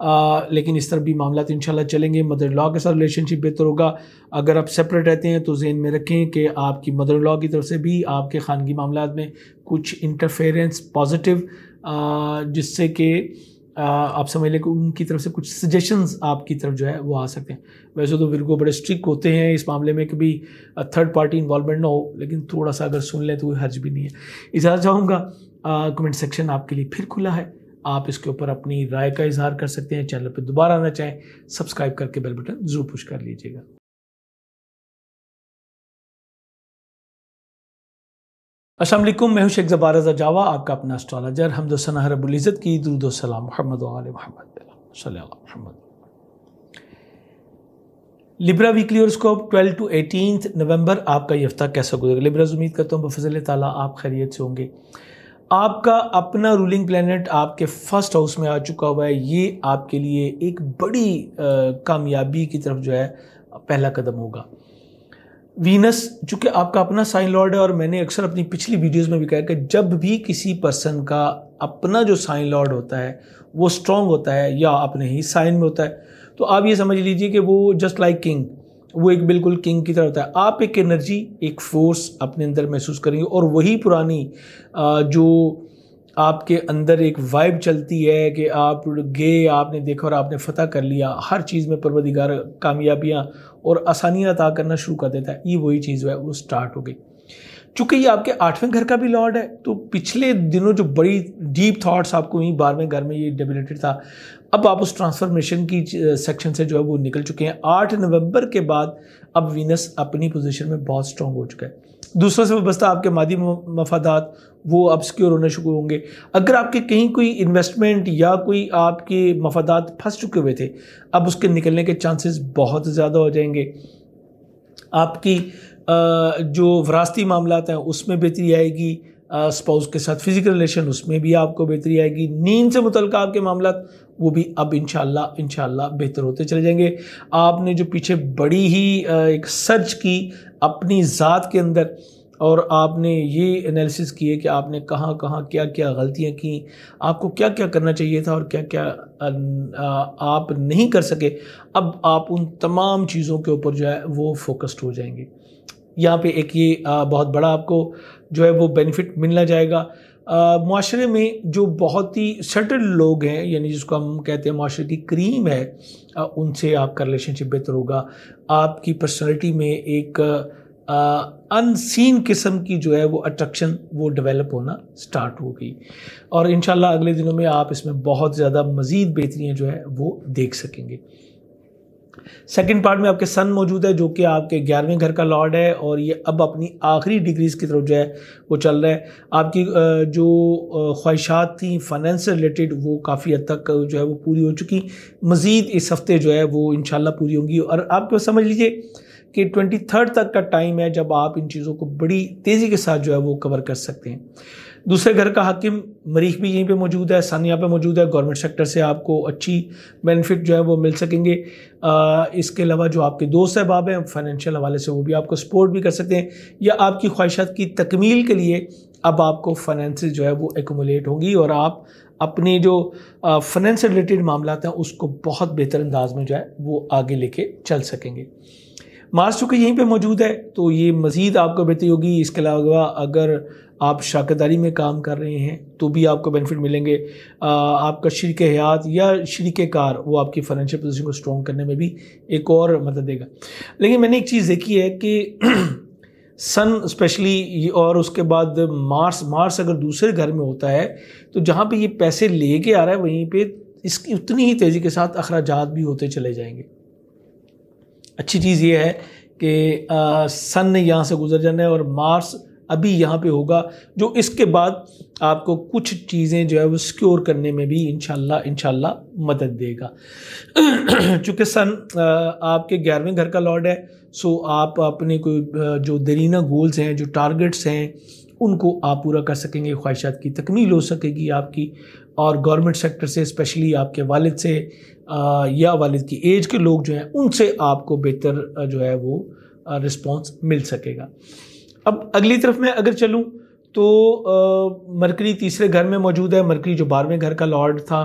आ, लेकिन इस तरफ भी मामला इन चलेंगे मदर लॉ के साथ रिलेशनशिप बेहतर होगा अगर आप सेपरेट रहते हैं तो जेन में रखें कि आपकी मदर लॉ की तरफ से भी आपके खानगी मामला में कुछ इंटरफेरेंस पॉजिटिव जिससे कि आप समझ लें कि उनकी तरफ से कुछ सजेशंस आपकी तरफ जो है वो आ सकते हैं वैसे तो विरगो बड़े स्ट्रिक्ट होते हैं इस मामले में कभी थर्ड पार्टी इन्वॉल्वमेंट ना हो लेकिन थोड़ा सा अगर सुन लें तो कोई हर्ज भी नहीं है इजाज़ चाहूँगा कमेंट सेक्शन आपके लिए फिर खुला है आप इसके ऊपर अपनी राय का इजहार कर सकते हैं चैनल पर दोबारा आना चाहें सब्सक्राइब करके बेल बटन ज़रूर पुश कर लीजिएगा असल मैं हूं शेख जबार रजा जावा आपका अपना एस्ट्रोलॉजर हमदोसना रबुल्ज़त की दरुद सलाम मोहम्मद मोहम्मद लिब्रा वीकली और स्कोप ट्वेल्व टू एटीन नवंबर आपका ये हफ्ता कैसा गुजरेगा लिब्रा उम्मीद करता हूँ बफजल ताला आप खैरियत से होंगे आपका अपना रूलिंग प्लानट आपके फर्स्ट हाउस में आ चुका हुआ है ये आपके लिए एक बड़ी कामयाबी की तरफ जो है पहला कदम होगा वीनस चूंकि आपका अपना साइन लॉर्ड है और मैंने अक्सर अपनी पिछली वीडियोस में भी कहा कि जब भी किसी पर्सन का अपना जो साइन लॉर्ड होता है वो स्ट्रॉन्ग होता है या अपने ही साइन में होता है तो आप ये समझ लीजिए कि वो जस्ट लाइक किंग वो एक बिल्कुल किंग की तरह होता है आप एक एनर्जी एक फोर्स अपने अंदर महसूस करेंगे और वही पुरानी जो आपके अंदर एक वाइब चलती है कि आप गए आपने देखा और आपने फतह कर लिया हर चीज़ में परवदिगार कामयाबियाँ और आसानियाँ अता करना शुरू कर देता है ये वही चीज़ है वो स्टार्ट हो गई चूंकि ये आपके आठवें घर का भी लॉर्ड है तो पिछले दिनों जो बड़ी डीप थाट्स आपको वहीं बारहवें घर में ये डेबिलेटेड था अब आप उस ट्रांसफॉर्मेशन की सेक्शन से जो है वो निकल चुके हैं आठ नवंबर के बाद अब वीनस अपनी पोजीशन में बहुत स्ट्रांग हो चुका है दूसरों से वाबस्ता आपके मादी मफादात वो सिक्योर होने शुरू होंगे अगर आपके कहीं कोई इन्वेस्टमेंट या कोई आपके मफादात फंस चुके हुए थे अब उसके निकलने के चांसेस बहुत ज़्यादा हो जाएंगे आपकी जो वरासती मामला हैं उसमें बेहतरी आएगी स्पाउस के साथ फिज़िकल रिलेशन उसमें भी आपको बेहतरी आएगी नींद से मुतल आपके मामला वो भी अब इनशाला इनशाला बेहतर होते चले जाएंगे आपने जो पीछे बड़ी ही एक सर्च की अपनी ज़ात के अंदर और आपने ये एनालिसिस किए कि आपने कहाँ कहाँ क्या क्या गलतियाँ की आपको क्या क्या करना चाहिए था और क्या क्या आप नहीं कर सके अब आप उन तमाम चीज़ों के ऊपर जो है वो फोकस्ड हो जाएंगे यहाँ पे एक ये बहुत बड़ा आपको जो है वो बेनिफिट मिलना जाएगा माशरे में जो बहुत ही सेटल्ड लोग हैं यानी जिसको हम कहते हैं माशरे की क्रीम है आ, उनसे आपका रिलेशनशिप बेहतर होगा आपकी पर्सनैलिटी में एक अनसीन किस्म की जो है वो अट्रैक्शन वो डेवलप होना स्टार्ट हो गई और इन अगले दिनों में आप इसमें बहुत ज़्यादा मज़ीद बेहतरियाँ जो है वो देख सकेंगे सेकंड पार्ट में आपके सन मौजूद है जो कि आपके ग्यारहवें घर का लॉर्ड है और ये अब अपनी आखिरी डिग्रीज़ की तरफ जो है वो चल रहा है आपकी जो ख्वाहिशात थी फाइनेंस से रिलेटेड वो काफ़ी हद तक जो है वो पूरी हो चुकी मज़ीद इस हफ़्ते जो है वो इन पूरी होंगी और आपको समझ लीजिए कि ट्वेंटी थर्ड तक का टाइम है जब आप इन चीज़ों को बड़ी तेज़ी के साथ जो है वो कवर कर सकते हैं दूसरे घर का हाकिम मरीख भी यहीं पे मौजूद है सानिया पे मौजूद है गवर्नमेंट सेक्टर से आपको अच्छी बेनिफिट जो है वो मिल सकेंगे आ, इसके अलावा जो आपके दोस्त अहबाब हैं फाइनेंशियल हवाले से वो भी आपको सपोर्ट भी कर सकते हैं या आपकी ख्वाहिशात की तकमील के लिए अब आपको फाइनेंस जो है वो एकमुलेट होंगी और आप अपने जो फाइनेंस रिलेटेड मामला हैं उसको बहुत बेहतर अंदाज में जो है वो आगे लेके चल सकेंगे मार्च चूँकि यहीं पे मौजूद है तो ये मज़ीद आपको बेहतरी होगी इसके अलावा अगर आप शाकादारी में काम कर रहे हैं तो भी आपको बेनिफिट मिलेंगे आपका शरीक हयात या शरीक कार वो आपकी फाइनेंशियल पोजीशन को स्ट्रॉन्ग करने में भी एक और मदद देगा लेकिन मैंने एक चीज़ देखी है कि सन स्पेशली और उसके बाद मार्स मार्स अगर दूसरे घर में होता है तो जहाँ पे ये पैसे लेके आ रहा है वहीं पे इसकी उतनी ही तेज़ी के साथ अखराज भी होते चले जाएंगे अच्छी चीज़ ये है कि सन ने यहाँ से गुजर जाना है और मार्स अभी यहाँ पे होगा जो इसके बाद आपको कुछ चीज़ें जो है वो सिक्योर करने में भी इनशाला इनशाला मदद देगा चूँकि सन आपके ग्यारहवें घर का लॉर्ड है सो आप अपने कोई जो दरीना गोल्स हैं जो टारगेट्स हैं उनको आप पूरा कर सकेंगे ख्वाहिशात की तकमील हो सकेगी आपकी और गवर्नमेंट सेक्टर से स्पेशली आपके वालिद से आ, या वालिद की एज के लोग जो हैं उनसे आपको बेहतर जो है वो रिस्पॉन्स मिल सकेगा अब अगली तरफ मैं अगर चलूँ तो मरकरी तीसरे घर में मौजूद है मरकरी जो बारहवें घर का लॉर्ड था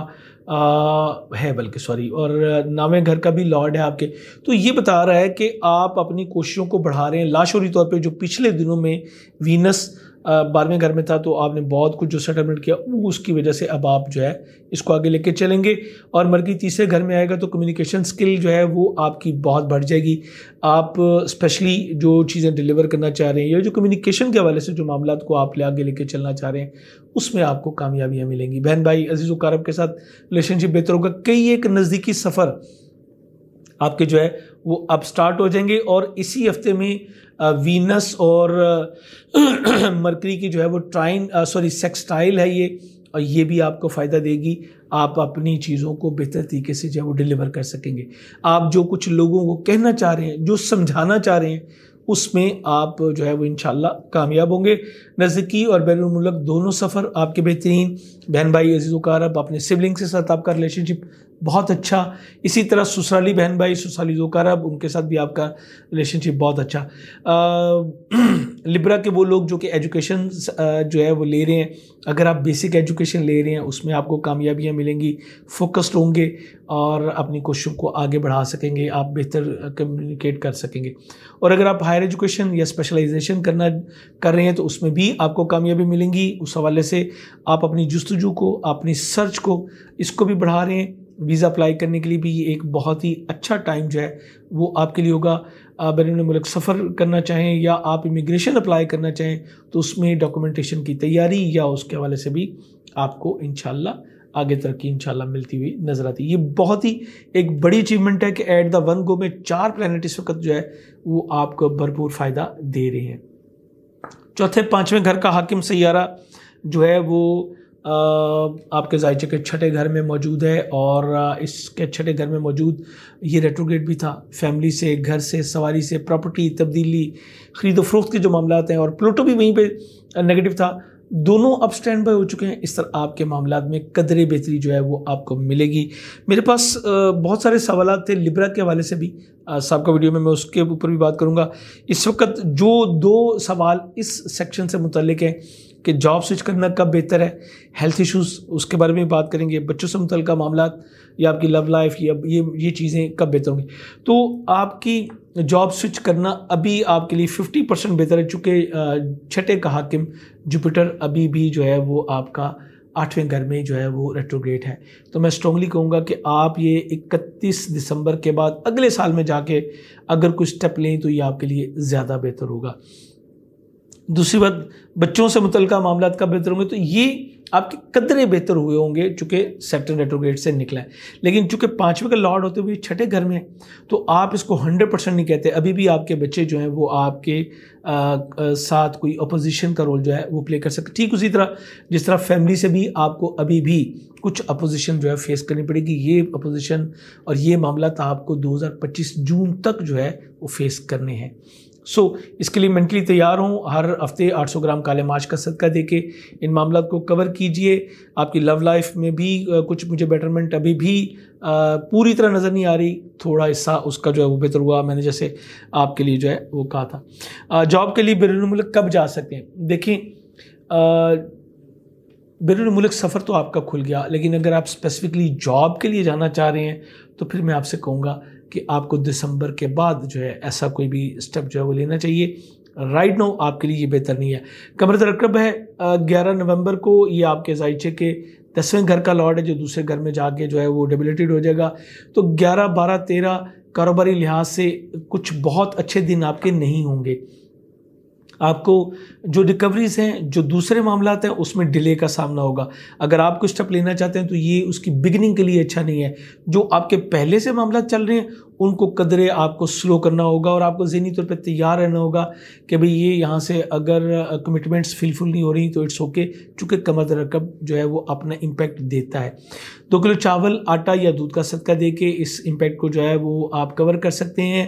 आ, है बल्कि सॉरी और नौवें घर का भी लॉर्ड है आपके तो ये बता रहा है कि आप अपनी कोशिशों को बढ़ा रहे हैं लाशोरी तौर पे जो पिछले दिनों में वीनस बारहवें घर में था तो आपने बहुत कुछ जो सेटलमेंट किया वो उसकी वजह से अब आप जो है इसको आगे लेके चलेंगे और मरकी तीसरे घर में आएगा तो कम्युनिकेशन स्किल जो है वो आपकी बहुत बढ़ जाएगी आप स्पेशली जो चीज़ें डिलीवर करना चाह रहे हैं या जो कम्युनिकेशन के हवाले से जो मामला को आप ले आगे लेके चलना चाह रहे हैं उसमें आपको कामयाबियाँ मिलेंगी बहन भाई अजीज़ कारब के साथ रिलेशनशिप बेहतर होगा कई एक नज़दीकी सफ़र आपके जो है वो अब स्टार्ट हो जाएंगे और इसी हफ्ते में वीनस और मरकरी की जो है वो ट्राइन सॉरी सेक्सटाइल है ये और ये भी आपको फ़ायदा देगी आप अपनी चीज़ों को बेहतर तरीके से जो है वो डिलीवर कर सकेंगे आप जो कुछ लोगों को कहना चाह रहे हैं जो समझाना चाह रहे हैं उसमें आप जो है वो इन कामयाब होंगे नज़दीकी और बैरून मुल्क दोनों सफ़र आपके बेहतरीन बहन भाई अजीज़ुकार आप अपने सिबलिंग के साथ आपका रिलेशनशिप बहुत अच्छा इसी तरह सुसराली बहन भाई ससुराली अब उनके साथ भी आपका रिलेशनशिप बहुत अच्छा आ, लिब्रा के वो लोग जो कि एजुकेशन जो है वो ले रहे हैं अगर आप बेसिक एजुकेशन ले रहे हैं उसमें आपको कामयाबियाँ मिलेंगी फोकस्ड होंगे और अपनी कोशिशों को आगे बढ़ा सकेंगे आप बेहतर कम्युनिकेट कर सकेंगे और अगर आप हायर एजुकेशन या स्पेशलाइजेशन करना कर रहे हैं तो उसमें भी आपको कामयाबी मिलेंगी उस हवाले से आप अपनी जस्तजू को अपनी सर्च को इसको भी बढ़ा रहे हैं वीज़ा अप्लाई करने के लिए भी ये एक बहुत ही अच्छा टाइम जो है वो आपके लिए होगा बैरून मुल्क सफ़र करना चाहें या आप इमिग्रेशन अप्लाई करना चाहें तो उसमें डॉक्यूमेंटेशन की तैयारी या उसके हवाले से भी आपको इन आगे तरक्की इन मिलती हुई नज़र आती है ये बहुत ही एक बड़ी अचीवमेंट है कि एट द वन गो में चार प्लानट इस वक्त जो है वो आपको भरपूर फ़ायदा दे रहे हैं चौथे पाँचवें घर का हाकिम सैारा जो है वो आपके जायचे के छठे घर में मौजूद है और इसके छठे घर में मौजूद ये रेट्रोगेट भी था फैमिली से घर से सवारी से प्रॉपर्टी तब्दीली खरीदो फरोख्त के जो मामला हैं और प्लूटो भी वहीं पर नेगेटिव था दोनों अब स्टैंड बाय हो चुके हैं इस तरह आपके मामला में कदरे बेहतरी जो है वो आपको मिलेगी मेरे पास बहुत सारे सवाल थे लिब्रा के हवाले से भी सबका वीडियो में मैं उसके ऊपर भी बात करूँगा इस वक्त जो दो सवाल इस सेक्शन से मुतलक हैं कि जॉब स्विच करना कब बेहतर है हेल्थ इश्यूज उसके बारे में बात करेंगे बच्चों से मुतल मामला या आपकी लव लाइफ या ये ये चीज़ें कब बेहतर होंगी तो आपकी जॉब स्विच करना अभी आपके लिए 50 परसेंट बेहतर है चूँकि छठे का हाकिम जुपिटर अभी भी जो है वो आपका आठवें घर में जो है वो रेट्रोग्रेट है तो मैं स्ट्रॉन्गली कहूँगा कि आप ये 31 दिसंबर के बाद अगले साल में जाके अगर कुछ स्टेप लें तो ये आपके लिए ज़्यादा बेहतर होगा दूसरी बात बच्चों से मुतल मामला का बेहतर होंगे तो ये आपके कदरे बेहतर हुए होंगे चूँकि सेप्टन रेट्रोग्रेड से निकला है लेकिन चूँकि पाँचवें का लॉर्ड होते हुए छठे घर में तो आप इसको हंड्रेड परसेंट नहीं कहते अभी भी आपके बच्चे जो हैं वो आपके आ, आ, साथ कोई अपोजिशन का रोल जो है वो प्ले कर सकते ठीक उसी तरह जिस तरह फैमिली से भी आपको अभी भी कुछ अपोजिशन जो है फेस करनी पड़ेगी ये अपोजिशन और ये मामला आपको दो जून तक जो है वो फेस करने हैं सो so, इसके लिए मेंटली तैयार हूँ हर हफ्ते 800 ग्राम काले माच का सदका दे के इन मामला को कवर कीजिए आपकी लव लाइफ में भी कुछ मुझे बेटरमेंट अभी भी पूरी तरह नज़र नहीं आ रही थोड़ा हिस्सा उसका जो है वो बेहतर हुआ मैंने जैसे आपके लिए जो है वो कहा था जॉब के लिए बैरून मुल्क कब जा सकते हैं देखें बैरून मुल्क सफ़र तो आपका खुल गया लेकिन अगर आप स्पेसिफ़िकली जॉब के लिए जाना चाह रहे हैं तो फिर मैं आपसे कहूँगा कि आपको दिसंबर के बाद जो है ऐसा कोई भी स्टेप जो है वो लेना चाहिए राइट नो आपके लिए ये बेहतर नहीं है कमर तरकब है ग्यारह नवंबर को ये आपके जायचे के दसवें घर का लॉर्ड है जो दूसरे घर में जाके जो है वो डेबिलिटेड हो जाएगा तो ग्यारह बारह तेरह कारोबारी लिहाज से कुछ बहुत अच्छे दिन आपके नहीं होंगे आपको जो रिकवरीज हैं जो दूसरे मामला हैं उसमें डिले का सामना होगा अगर आप कुछ स्टेप लेना चाहते हैं तो ये उसकी बिगनिंग के लिए अच्छा नहीं है जो आपके पहले से मामला चल रहे हैं उनको कदरे आपको स्लो करना होगा और आपको जहनी तौर पर तैयार रहना होगा कि भाई ये यहाँ से अगर कमिटमेंट्स फिलफुल नहीं हो रही तो इट्स ओके चूँकि कमर रकब जो है वो अपना इम्पैक्ट देता है दो किलो चावल आटा या दूध का सदका दे के इस इम्पैक्ट को जो है वो आप कवर कर सकते हैं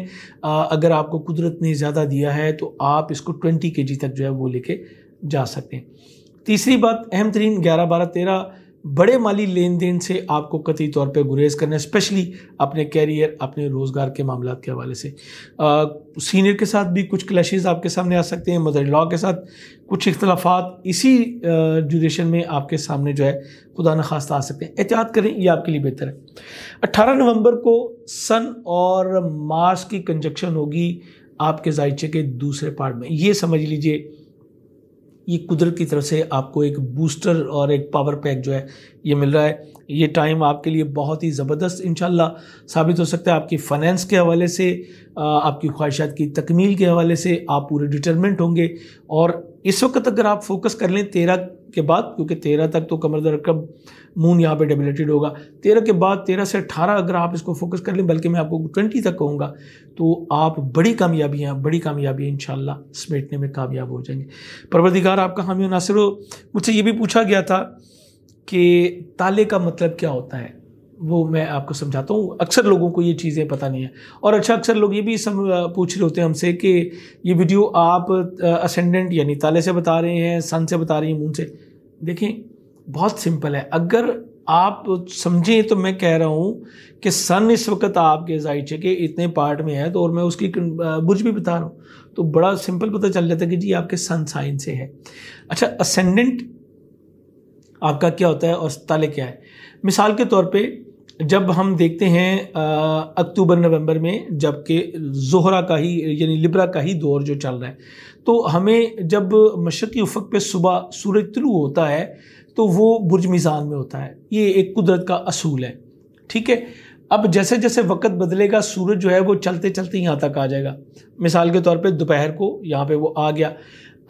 अगर आपको कुदरत ने ज़्यादा दिया है तो आप इसको ट्वेंटी के तक जो है वो लेके जा सकते हैं तीसरी बात अहम तरीन ग्यारह बारह तेरह बड़े माली लेन देन से आपको कथित तौर पे गुरेज करना है स्पेशली अपने कैरियर अपने रोज़गार के मामला के हवाले से आ, सीनियर के साथ भी कुछ क्लैशेज आपके सामने आ सकते हैं मदर लॉ के साथ कुछ इख्तलाफात इसी जुडिशन में आपके सामने जो है खुदा न खास्ता आ सकते हैं एहतियात करें ये आपके लिए बेहतर है अट्ठारह नवंबर को सन और मार्स की कंजक्शन होगी आपके जायचे के दूसरे पार्ट में ये समझ लीजिए ये कुदरत की तरफ से आपको एक बूस्टर और एक पावर पैक जो है ये मिल रहा है ये टाइम आपके लिए बहुत ही ज़बरदस्त इन साबित हो सकता है आपकी फ़ाइनेंस के हवाले से आपकी ख्वाहिशात की तकमील के हवाले से आप पूरे डिटर्मेंट होंगे और इस वक्त अगर आप फोकस कर लें तेरह के बाद क्योंकि तेरह तक तो कमर दरकब मून यहाँ पे डेबिलेटेड होगा तेरह के बाद तेरह से अठारह अगर आप इसको फोकस कर लें बल्कि मैं आपको ट्वेंटी तक कहूँगा तो आप बड़ी कामयाबियाँ बड़ी कामयाबी इन समेटने में कामयाब हो जाएंगे परवरदिगार आपका हामी नासिर हो मुझसे ये भी पूछा गया था कि ताले का मतलब क्या होता है वो मैं आपको समझाता हूँ अक्सर लोगों को ये चीज़ें पता नहीं है और अच्छा अक्सर लोग ये भी सम पूछ रहे होते हैं हमसे कि ये वीडियो आप असेंडेंट यानी ताले से बता रहे हैं सन से बता रहे हैं मून से देखें बहुत सिंपल है अगर आप समझें तो मैं कह रहा हूँ कि सन इस वक्त आपके जायचे के इतने पार्ट में है तो और मैं उसकी बुझ भी बता रहा हूँ तो बड़ा सिंपल पता चल जाता है कि जी आपके सन साइन से है अच्छा असेंडेंट आपका क्या होता है और ताले क्या है मिसाल के तौर पे जब हम देखते हैं अक्टूबर नवंबर में जबकि जोहरा का ही यानी लिब्रा का ही दौर जो चल रहा है तो हमें जब मशरकी उफक पे सुबह सूरज तुलू होता है तो वो बुर्ज मिजान में होता है ये एक कुदरत का असूल है ठीक है अब जैसे जैसे वक्त बदलेगा सूरज जो है वो चलते चलते यहाँ तक आ जाएगा मिसाल के तौर पे दोपहर को यहाँ पे वो आ गया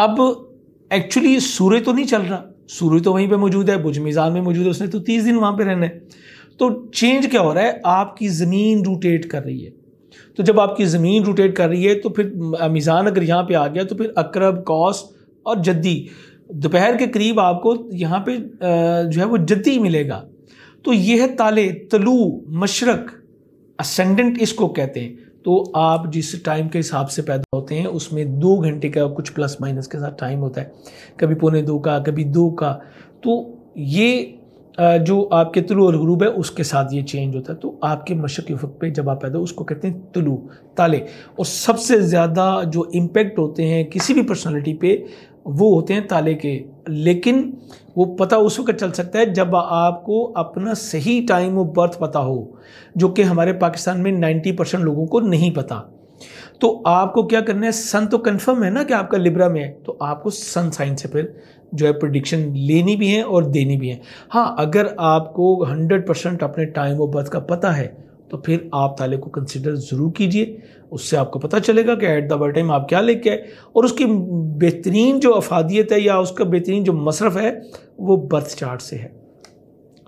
अब एक्चुअली सूर्य तो नहीं चल रहा सूर्य तो वहीं पे मौजूद है बुज मिजान में मौजूद है उसने तो तीस दिन वहाँ पे रहना है तो चेंज क्या हो रहा है आपकी ज़मीन रोटेट कर रही है तो जब आपकी ज़मीन रोटेट कर रही है तो फिर मीज़ान अगर यहाँ पर आ गया तो फिर अक्रब कौस और जद्दी दोपहर के करीब आपको यहाँ पे जो है वो जती मिलेगा तो यह ताले तलु मशरक असेंडेंट इसको कहते हैं तो आप जिस टाइम के हिसाब से पैदा होते हैं उसमें दो घंटे का कुछ प्लस माइनस के साथ टाइम होता है कभी पौने दो का कभी दो का तो ये जो आपके तुलू और गुरूब है उसके साथ ये चेंज होता है तो आपके मशक़ वक्त पे जब आप पैदा उसको कहते हैं तुलु ताले और सबसे ज़्यादा जो इम्पेक्ट होते हैं किसी भी पर्सनैलिटी पर वो होते हैं ताले के लेकिन वो पता उस वक्त चल सकता है जब आपको अपना सही टाइम ऑफ बर्थ पता हो जो कि हमारे पाकिस्तान में 90 परसेंट लोगों को नहीं पता तो आपको क्या करना है सन तो कंफर्म है ना कि आपका लिब्रा में है तो आपको सन साइन से फिर जो है प्रडिक्शन लेनी भी है और देनी भी है हाँ अगर आपको 100 परसेंट अपने टाइम ऑफ बर्थ का पता है तो फिर आप ताले को कंसिडर ज़रूर कीजिए उससे आपको पता चलेगा कि एट द बर टाइम आप क्या लेके आए और उसकी बेहतरीन जो अफादियत है या उसका बेहतरीन जो मसरफ़ है वो बर्थ चार्ट से है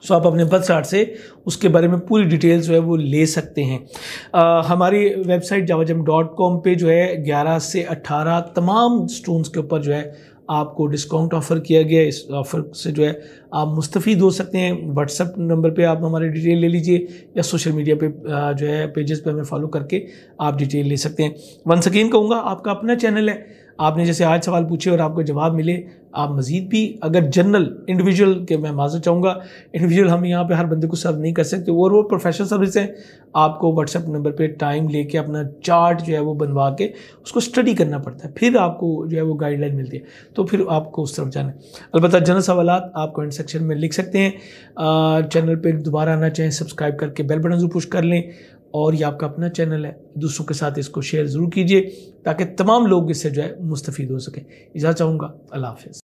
सो आप अपने बर्थ चार्ट से उसके बारे में पूरी डिटेल्स जो है वो ले सकते हैं आ, हमारी वेबसाइट जावाजम डॉट कॉम पर जो है ग्यारह से अट्ठारह तमाम स्टोन्स के ऊपर जो है आपको डिस्काउंट ऑफ़र किया गया इस ऑफ़र से जो है आप मुस्तफ़ हो सकते हैं व्हाट्सअप नंबर पे आप हमारे डिटेल ले लीजिए या सोशल मीडिया पे जो है पेजेस पे हमें फॉलो करके आप डिटेल ले सकते हैं वन अगेन कहूँगा आपका अपना चैनल है आपने जैसे आज सवाल पूछे और आपको जवाब मिले आप मज़ीद भी अगर जनरल इंडिविजुअल के मैं माजर चाहूँगा इंडिविजुअल हम यहाँ पे हर बंदे को सर्व नहीं कर सकते और वो प्रोफेशनल सर्विस हैं आपको व्हाट्सअप नंबर पे टाइम लेके अपना चार्ट जो है वो बनवा के उसको स्टडी करना पड़ता है फिर आपको जो है वो गाइडलाइन मिलती है तो फिर आपको उस तरफ जाना है अलबत्त जनरल सवाल आप कमेंट सेक्शन में लिख सकते हैं चैनल पर दोबारा आना चाहें सब्सक्राइब करके बेल बटन पुश कर लें और ये आपका अपना चैनल है दूसरों के साथ इसको शेयर ज़रूर कीजिए ताकि तमाम लोग इससे जो है मुस्तफ़ हो सकें इजाज़ चाहूँगा अल्लाह हाफिज़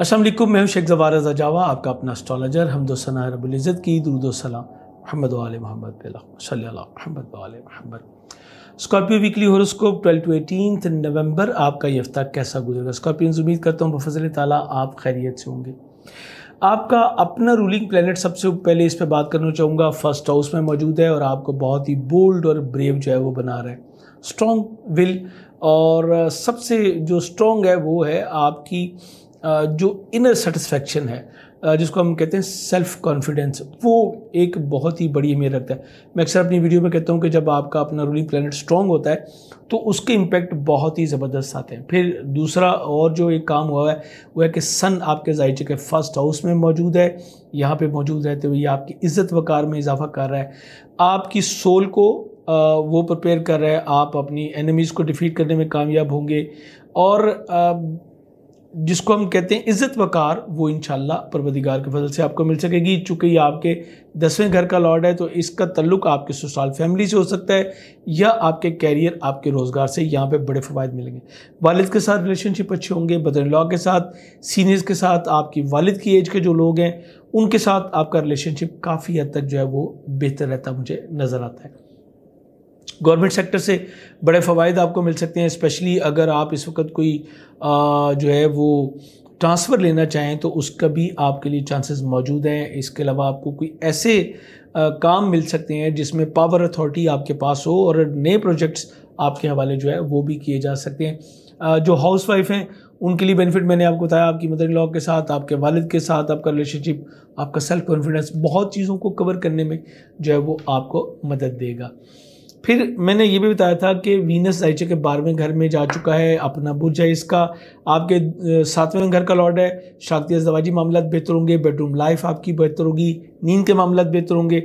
असलम मैं हूं शेख जवार जावा आपका अपना एस्ट्रोलॉजर हमदोसना रबुल्ज़त की दुरुदोसलाम महमद वाल मोहम्मद महमद वाल Mahmad Scorpio weekly horoscope 12 to eighteen नवंबर आपका ये हफ्ता कैसा गुजरेगा स्कॉर्पियो उम्मीद करता हूँ बफजल ताला आप खैरियत से होंगे आपका अपना रूलिंग प्लेनेट सबसे पहले इस पर बात करना चाहूँगा फर्स्ट हाउस में मौजूद है और आपको बहुत ही बोल्ड और ब्रेव जो है वो बना रहा है स्ट्रॉन्ग विल और सबसे जो स्ट्रॉन्ग है वो है आपकी जो इनर सेटिस्फेक्शन है जिसको हम कहते हैं सेल्फ कॉन्फिडेंस वो एक बहुत ही बड़ी अहमियत रखता है मैं अक्सर अपनी वीडियो में कहता हूँ कि जब आपका अपना रूलिंग प्लानट स्ट्रॉन्ग होता है तो उसके इम्पैक्ट बहुत ही ज़बरदस्त आते हैं फिर दूसरा और जो एक काम हुआ है वो है कि सन आपके जायचे के फर्स्ट हाउस में मौजूद है यहाँ पर मौजूद रहते हुए ये आपकी इज़्ज़त वकार में इजाफा कर रहा है आपकी सोल को वो प्रिपेयर कर रहा है आप अपनी एनिमीज़ को डिफ़ीट करने में कामयाब होंगे और जिसको हम कहते हैं इज़्ज़त वकार वो इन परवदिगार के फजल से आपको मिल सकेगी चूँकि ये आपके दसवें घर का लॉर्ड है तो इसका तल्लुक आपके ससुराल फैमिली से हो सकता है या आपके कैरियर आपके रोज़गार से यहाँ पे बड़े फ़वाद मिलेंगे वालिद के साथ रिलेशनशिप अच्छे होंगे बदर लॉ के साथ सीनियर्स के साथ आपकी वालद की एज के जो लोग हैं उनके साथ आपका रिलेशनशिप काफ़ी हद तक जो है वो बेहतर रहता मुझे नज़र आता है गवर्नमेंट सेक्टर से बड़े फ़वाद आपको मिल सकते हैं स्पेशली अगर आप इस वक्त कोई आ, जो है वो ट्रांसफ़र लेना चाहें तो उसका भी आपके लिए चांसेस मौजूद हैं इसके अलावा आपको कोई ऐसे आ, काम मिल सकते हैं जिसमें पावर अथॉरिटी आपके पास हो और नए प्रोजेक्ट्स आपके हवाले जो है वो भी किए जा सकते हैं आ, जो हाउस वाइफ हैं उनके लिए बेनिफिट मैंने आपको बताया आपकी मदर इन लॉ के साथ आपके वालिद के साथ आपका रिलेशनशिप आपका सेल्फ कॉन्फिडेंस बहुत चीज़ों को कवर करने में जो है वो आपको मदद देगा फिर मैंने ये भी बताया था कि वीनस जायचे के बारहवें घर में जा चुका है अपना बुज है इसका आपके सातवें घर का लॉर्ड है शादी जवाजी मामला बेहतर होंगे बेडरूम लाइफ आपकी बेहतर होगी नींद के मामला बेहतर होंगे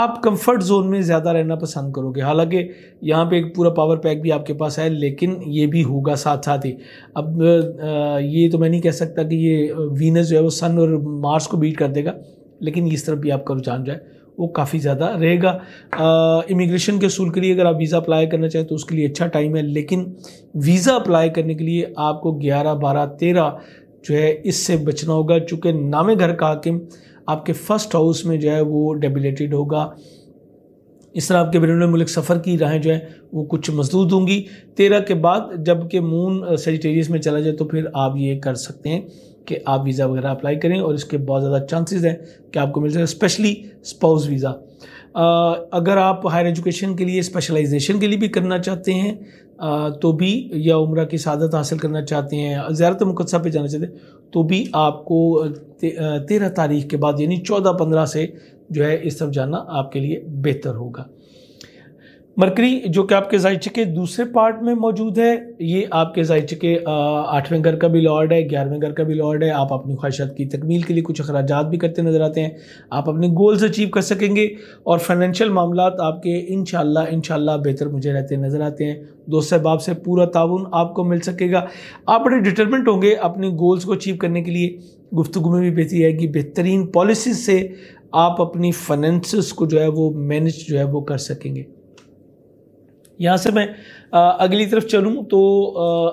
आप कंफर्ट जोन में ज़्यादा रहना पसंद करोगे हालांकि यहाँ पे एक पूरा पावर पैक भी आपके पास है लेकिन ये भी होगा साथ साथ ही अब ये तो मैं नहीं कह सकता कि ये वीनस जो है वो सन और मार्स को बीट कर देगा लेकिन इस तरफ भी आपका रुझान जाए वो काफ़ी ज़्यादा रहेगा इमिग्रेशन के असूल के लिए अगर आप वीज़ा अप्लाई करना चाहें तो उसके लिए अच्छा टाइम है लेकिन वीज़ा अप्लाई करने के लिए आपको ग्यारह बारह तेरह जो है इससे बचना होगा चूँकि नामे घर का हाकिम आपके फर्स्ट हाउस में जो है वो डेबिलेटेड होगा इस तरह आपके बैरून मुल्क सफ़र की राहें जो हैं वो कुछ मजदूद होंगी तेरह के बाद जबकि मून सेजिटेरियस uh, में चला जाए तो फिर आप ये कर सकते हैं कि आप वीज़ा वगैरह अप्लाई करें और इसके बहुत ज़्यादा चांसेस हैं कि आपको मिल सके स्पेशली स्पाउस वीज़ा अगर आप हायर एजुकेशन के लिए स्पेशलाइजेशन के लिए भी करना चाहते हैं आ, तो भी या उम्र की शादत हासिल करना चाहते हैं ज़्यादातर मुकदसा पे जाना चाहते हैं तो भी आपको तेरह तारीख के बाद यानी चौदह पंद्रह से जो है इस तरफ जाना आपके लिए बेहतर होगा मरकरी जो कि आपके जायचे के दूसरे पार्ट में मौजूद है ये आपके जायचे के आठवें घर का भी लॉर्ड है ग्यारहवें घर का भी लॉर्ड है आप अपनी ख्वाहिशात की तकमील के लिए कुछ अखराज भी करते नज़र आते हैं आप अपने गोल्स अचीव कर सकेंगे और फाइनेंशियल मामला आपके इन शाला बेहतर मुझे रहते नज़र आते हैं दोस्त अहबाब से पूरा ताउन आपको मिल सकेगा आप बड़े डिटर्मेंट होंगे अपने गोल्स को अचीव करने के लिए गुफ्तु में भी बेहतरी आएगी बेहतरीन पॉलिसी से आप अपनी फाइनेंस को जो है वो मैनेज जो है वो कर सकेंगे यहाँ से मैं आ, अगली तरफ चलूँ तो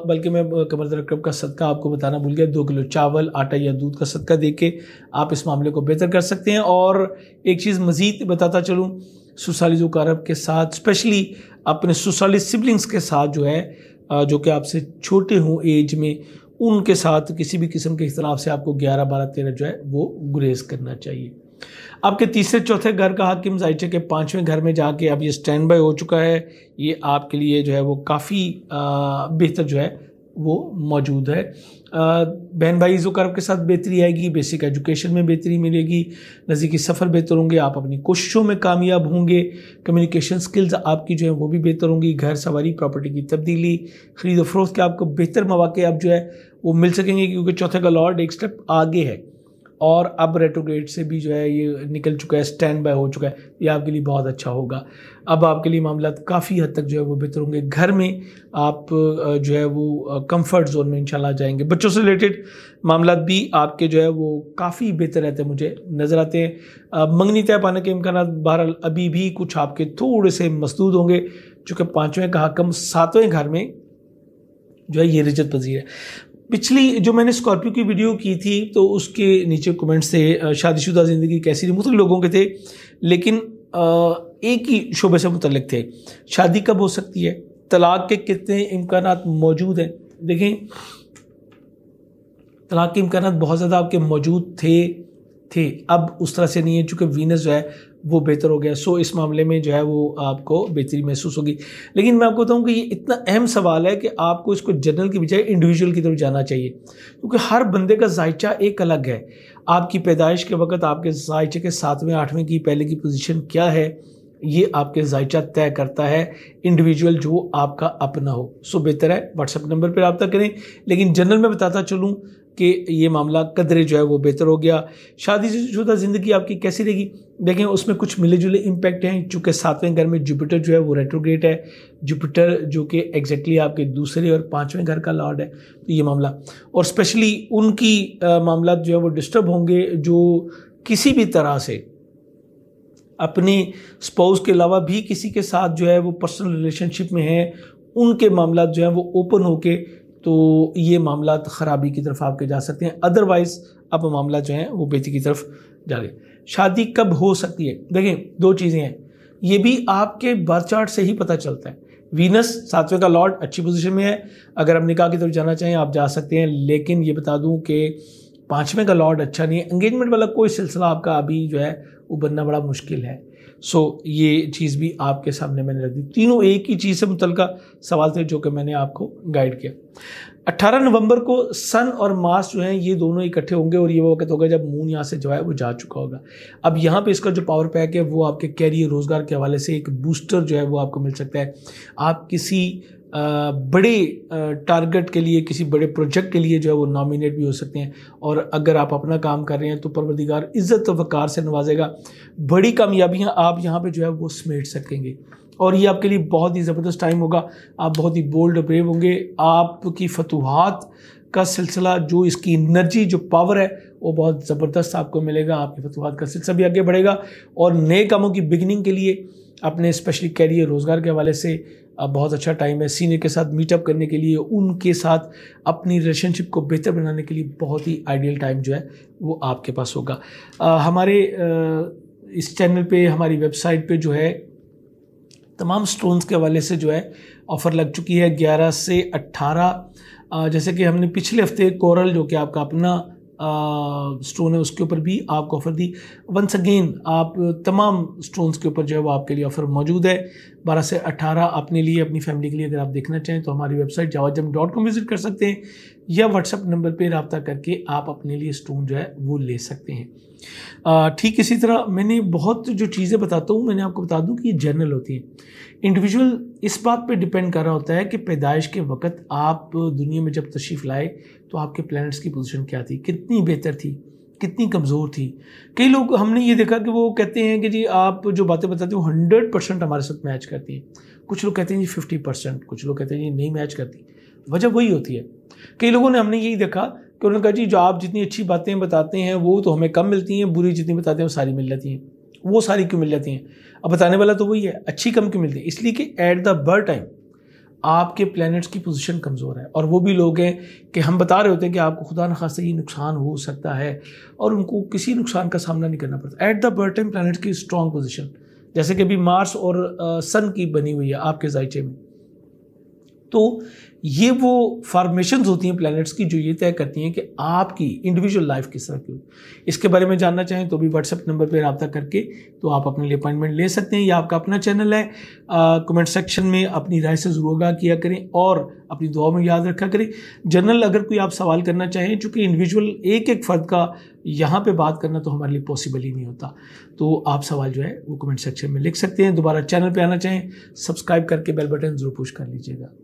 बल्कि मैं कमर तरक्रम का सदका आपको बताना भूल गया दो किलो चावल आटा या दूध का सदका दे के आप इस मामले को बेहतर कर सकते हैं और एक चीज़ मज़ीद बताता चलूँ जो कारब के साथ स्पेशली अपने सुसाली सिबलिंग्स के साथ जो है जो कि आपसे छोटे हों एज में उनके साथ किसी भी किस्म के इख्तलाफ से आपको ग्यारह बारह तेरह जो है वो गुरेज करना चाहिए आपके तीसरे चौथे घर का हाकिम जायचे के पाँचवें घर में जाके अब ये स्टैंड बाय हो चुका है ये आपके लिए जो है वो काफ़ी बेहतर जो है वो मौजूद है बहन भाई जो कर्व के साथ बेहतरी आएगी बेसिक एजुकेशन में बेहतरी मिलेगी नज़दीकी सफ़र बेहतर होंगे आप अपनी कोशिशों में कामयाब होंगे कम्युनिकेशन स्किल्स आपकी जो है वो भी बेहतर होंगी घर सवारी प्रॉपर्टी की तब्दीली खरीद फरोख्त के आपको बेहतर मौाक़े आप जो है वो मिल सकेंगे क्योंकि चौथे का लॉर्ड एक स्टेप आगे है और अब रेट्रोग्रेड से भी जो है ये निकल चुका है स्टैंड बाय हो चुका है ये आपके लिए बहुत अच्छा होगा अब आपके लिए मामला काफ़ी हद तक जो है वो बेहतर होंगे घर में आप जो है वो कंफर्ट जोन में इंशाल्लाह जाएंगे बच्चों से रिलेटेड मामला भी आपके जो है वो काफ़ी बेहतर रहते हैं मुझे नज़र आते हैं मंगनी तय पाने के इम्कान बहरहाल अभी भी कुछ आपके थोड़े से मसदूद होंगे चूँकि पाँचवें का हकम सातवें घर में जो है ये रिजत पजीर है पिछली जो मैंने स्कॉर्पियो की वीडियो की थी तो उसके नीचे कमेंट्स थे शादीशुदा ज़िंदगी कैसी थी मुख्तु लोगों के थे लेकिन एक ही शोबे से मुतलक थे शादी कब हो सकती है तलाक के कितने इम्कान मौजूद हैं देखें तलाक के इम्कान बहुत ज़्यादा आपके मौजूद थे थे अब उस तरह से नहीं है चूँकि वीनस जो है वो बेहतर हो गया सो इस मामले में जो है वो आपको बेहतरी महसूस होगी लेकिन मैं आपको बताऊँ कि ये इतना अहम सवाल है कि आपको इसको जनरल की बजाय इंडिविजुअल की तरफ जाना चाहिए क्योंकि हर बंदे का जायचा एक अलग है आपकी पैदाइश के वक्त आपके जायचे के सातवें आठवें की पहले की पोजिशन क्या है ये आपके जायचा तय करता है इंडिविजुअल जो आपका अपना हो सो बेहतर है व्हाट्सएप नंबर पर रबता करें लेकिन जनरल में बताता चलूँ कि ये मामला कदरे जो है वो बेहतर हो गया शादी से शुदा ज़िंदगी आपकी कैसी रहेगी देखें उसमें कुछ मिले जुले इम्पैक्ट हैं चूँकि सातवें घर में जुपिटर जो है वो रेट्रोग्रेट है जुपिटर जो कि एग्जैक्टली आपके दूसरे और पाँचवें घर का लॉर्ड है तो ये मामला और स्पेशली उनकी मामला जो है वो डिस्टर्ब होंगे जो किसी भी तरह से अपने स्पाउस के अलावा भी किसी के साथ जो है वो पर्सनल रिलेशनशिप में है उनके मामला जो है वो ओपन होके तो ये मामला ख़राबी की तरफ आपके जा सकते हैं अदरवाइज़ अब मामला जो है वो बेटी की तरफ जा रहे शादी कब हो सकती है देखें दो चीज़ें हैं ये भी आपके बार चार्ट से ही पता चलता है वीनस सातवें का लॉर्ड अच्छी पोजीशन में है अगर आप निकाह की तरफ जाना चाहें आप जा सकते हैं लेकिन ये बता दूं कि पाँचवें का लॉर्ड अच्छा नहीं है एंगेजमेंट वाला कोई सिलसिला आपका अभी जो है वो बनना बड़ा मुश्किल है सो ये चीज़ भी आपके सामने मैंने रख दी तीनों एक ही चीज़ से मुतलका सवाल थे जो कि मैंने आपको गाइड किया 18 नवंबर को सन और मास जो है ये दोनों इकट्ठे होंगे और ये वो वक्त होगा जब मून यहाँ से जो है वो जा चुका होगा अब यहाँ पे इसका जो पावर पैक है वो आपके कैरियर रोज़गार के हवाले से एक बूस्टर जो है वो आपको मिल सकता है आप किसी बड़े टारगेट के लिए किसी बड़े प्रोजेक्ट के लिए जो है वो नॉमिनेट भी हो सकते हैं और अगर आप अपना काम कर रहे हैं तो परवरदिगार इज़्ज़त तो वक़ार से नवाजेगा बड़ी कामयाबियाँ आप यहाँ पे जो है वो समेट सकेंगे और ये आपके लिए बहुत ही ज़बरदस्त टाइम होगा आप बहुत ही बोल्ड ब्रेव होंगे आपकी फतूहत का सिलसिला जो इसकी एनर्जी जो पावर है वो बहुत ज़बरदस्त आपको मिलेगा आपकी फतूहत का सिलसिला भी आगे बढ़ेगा और नए कामों की बिगनिंग के लिए अपने स्पेशली कैरियर रोज़गार के हवाले से बहुत अच्छा टाइम है सीनियर के साथ मीटअप करने के लिए उनके साथ अपनी रिलेशनशिप को बेहतर बनाने के लिए बहुत ही आइडियल टाइम जो है वो आपके पास होगा हमारे इस चैनल पे हमारी वेबसाइट पे जो है तमाम स्टोन्स के हवाले से जो है ऑफ़र लग चुकी है 11 से 18 जैसे कि हमने पिछले हफ्ते कोरल जो कि आपका अपना स्टोन है उसके ऊपर भी आपको ऑफ़र दी वंस अगेन आप तमाम स्टोन्स के ऊपर जो है वो आपके लिए ऑफ़र मौजूद है बारह से अट्ठारह अपने लिए अपनी फैमिली के लिए अगर आप देखना चाहें तो हमारी वेबसाइट जम डॉट कॉम विज़िट कर सकते हैं या व्हाट्सअप नंबर पर रबता करके आप अपने लिए स्टोन जो है वो ले सकते हैं ठीक इसी तरह मैंने बहुत जो चीज़ें बताता हूँ मैंने आपको बता दूँ कि ये जर्नल होती हैं इंडिविजुअल इस बात पे डिपेंड कर रहा होता है कि पैदाइश के वक्त आप दुनिया में जब तशरीफ़ लाए तो आपके प्लैनेट्स की पोजीशन क्या थी कितनी बेहतर थी कितनी कमज़ोर थी कई लोग हमने ये देखा कि वो कहते हैं कि जी आप जो बातें बताते हो हंड्रेड परसेंट हमारे साथ मैच करती हैं कुछ लोग कहते हैं जी फिफ्टी परसेंट कुछ लोग कहते हैं जी नहीं मैच करती वजह वही होती है कई लोगों ने हमने यही देखा कि उन्होंने कहा जी जो आप जितनी अच्छी बातें बताते हैं वो तो हमें कम मिलती हैं बुरी जितनी बताते हैं वो सारी मिल जाती हैं वो सारी क्यों मिल जाती हैं अब बताने वाला तो वही है अच्छी कम क्यों मिलती है इसलिए कि एट द बर्थ टाइम आपके प्लैनेट्स की पोजीशन कमज़ोर है और वो भी लोग हैं कि हम बता रहे होते हैं कि आपको खुदा न खास्ता ये नुकसान हो सकता है और उनको किसी नुकसान का सामना नहीं करना पड़ता at the birth time planets की स्ट्रॉन्ग पोजिशन जैसे कि अभी मार्स और सन की बनी हुई है आपके जायचे में तो ये वो फॉर्मेशन होती हैं प्लैनेट्स की जो ये तय करती हैं कि आपकी इंडिविजुअल लाइफ किस तरह की होगी इसके बारे में जानना चाहें तो भी व्हाट्सएप नंबर पर रबता करके तो आप अपने लिए अपॉइंटमेंट ले सकते हैं या आपका अपना चैनल है कमेंट सेक्शन में अपनी राय से ज़रूर आगा किया करें और अपनी दुआ में याद रखा करें जनरल अगर कोई आप सवाल करना चाहें चूँकि इंडिविजुअल एक एक फ़र्द का यहाँ पर बात करना तो हमारे लिए पॉसिबल ही नहीं होता तो आप सवाल जो है वो कमेंट सेक्शन में लिख सकते हैं दोबारा चैनल पर आना चाहें सब्सक्राइब करके बेल बटन ज़रूर पुश कर लीजिएगा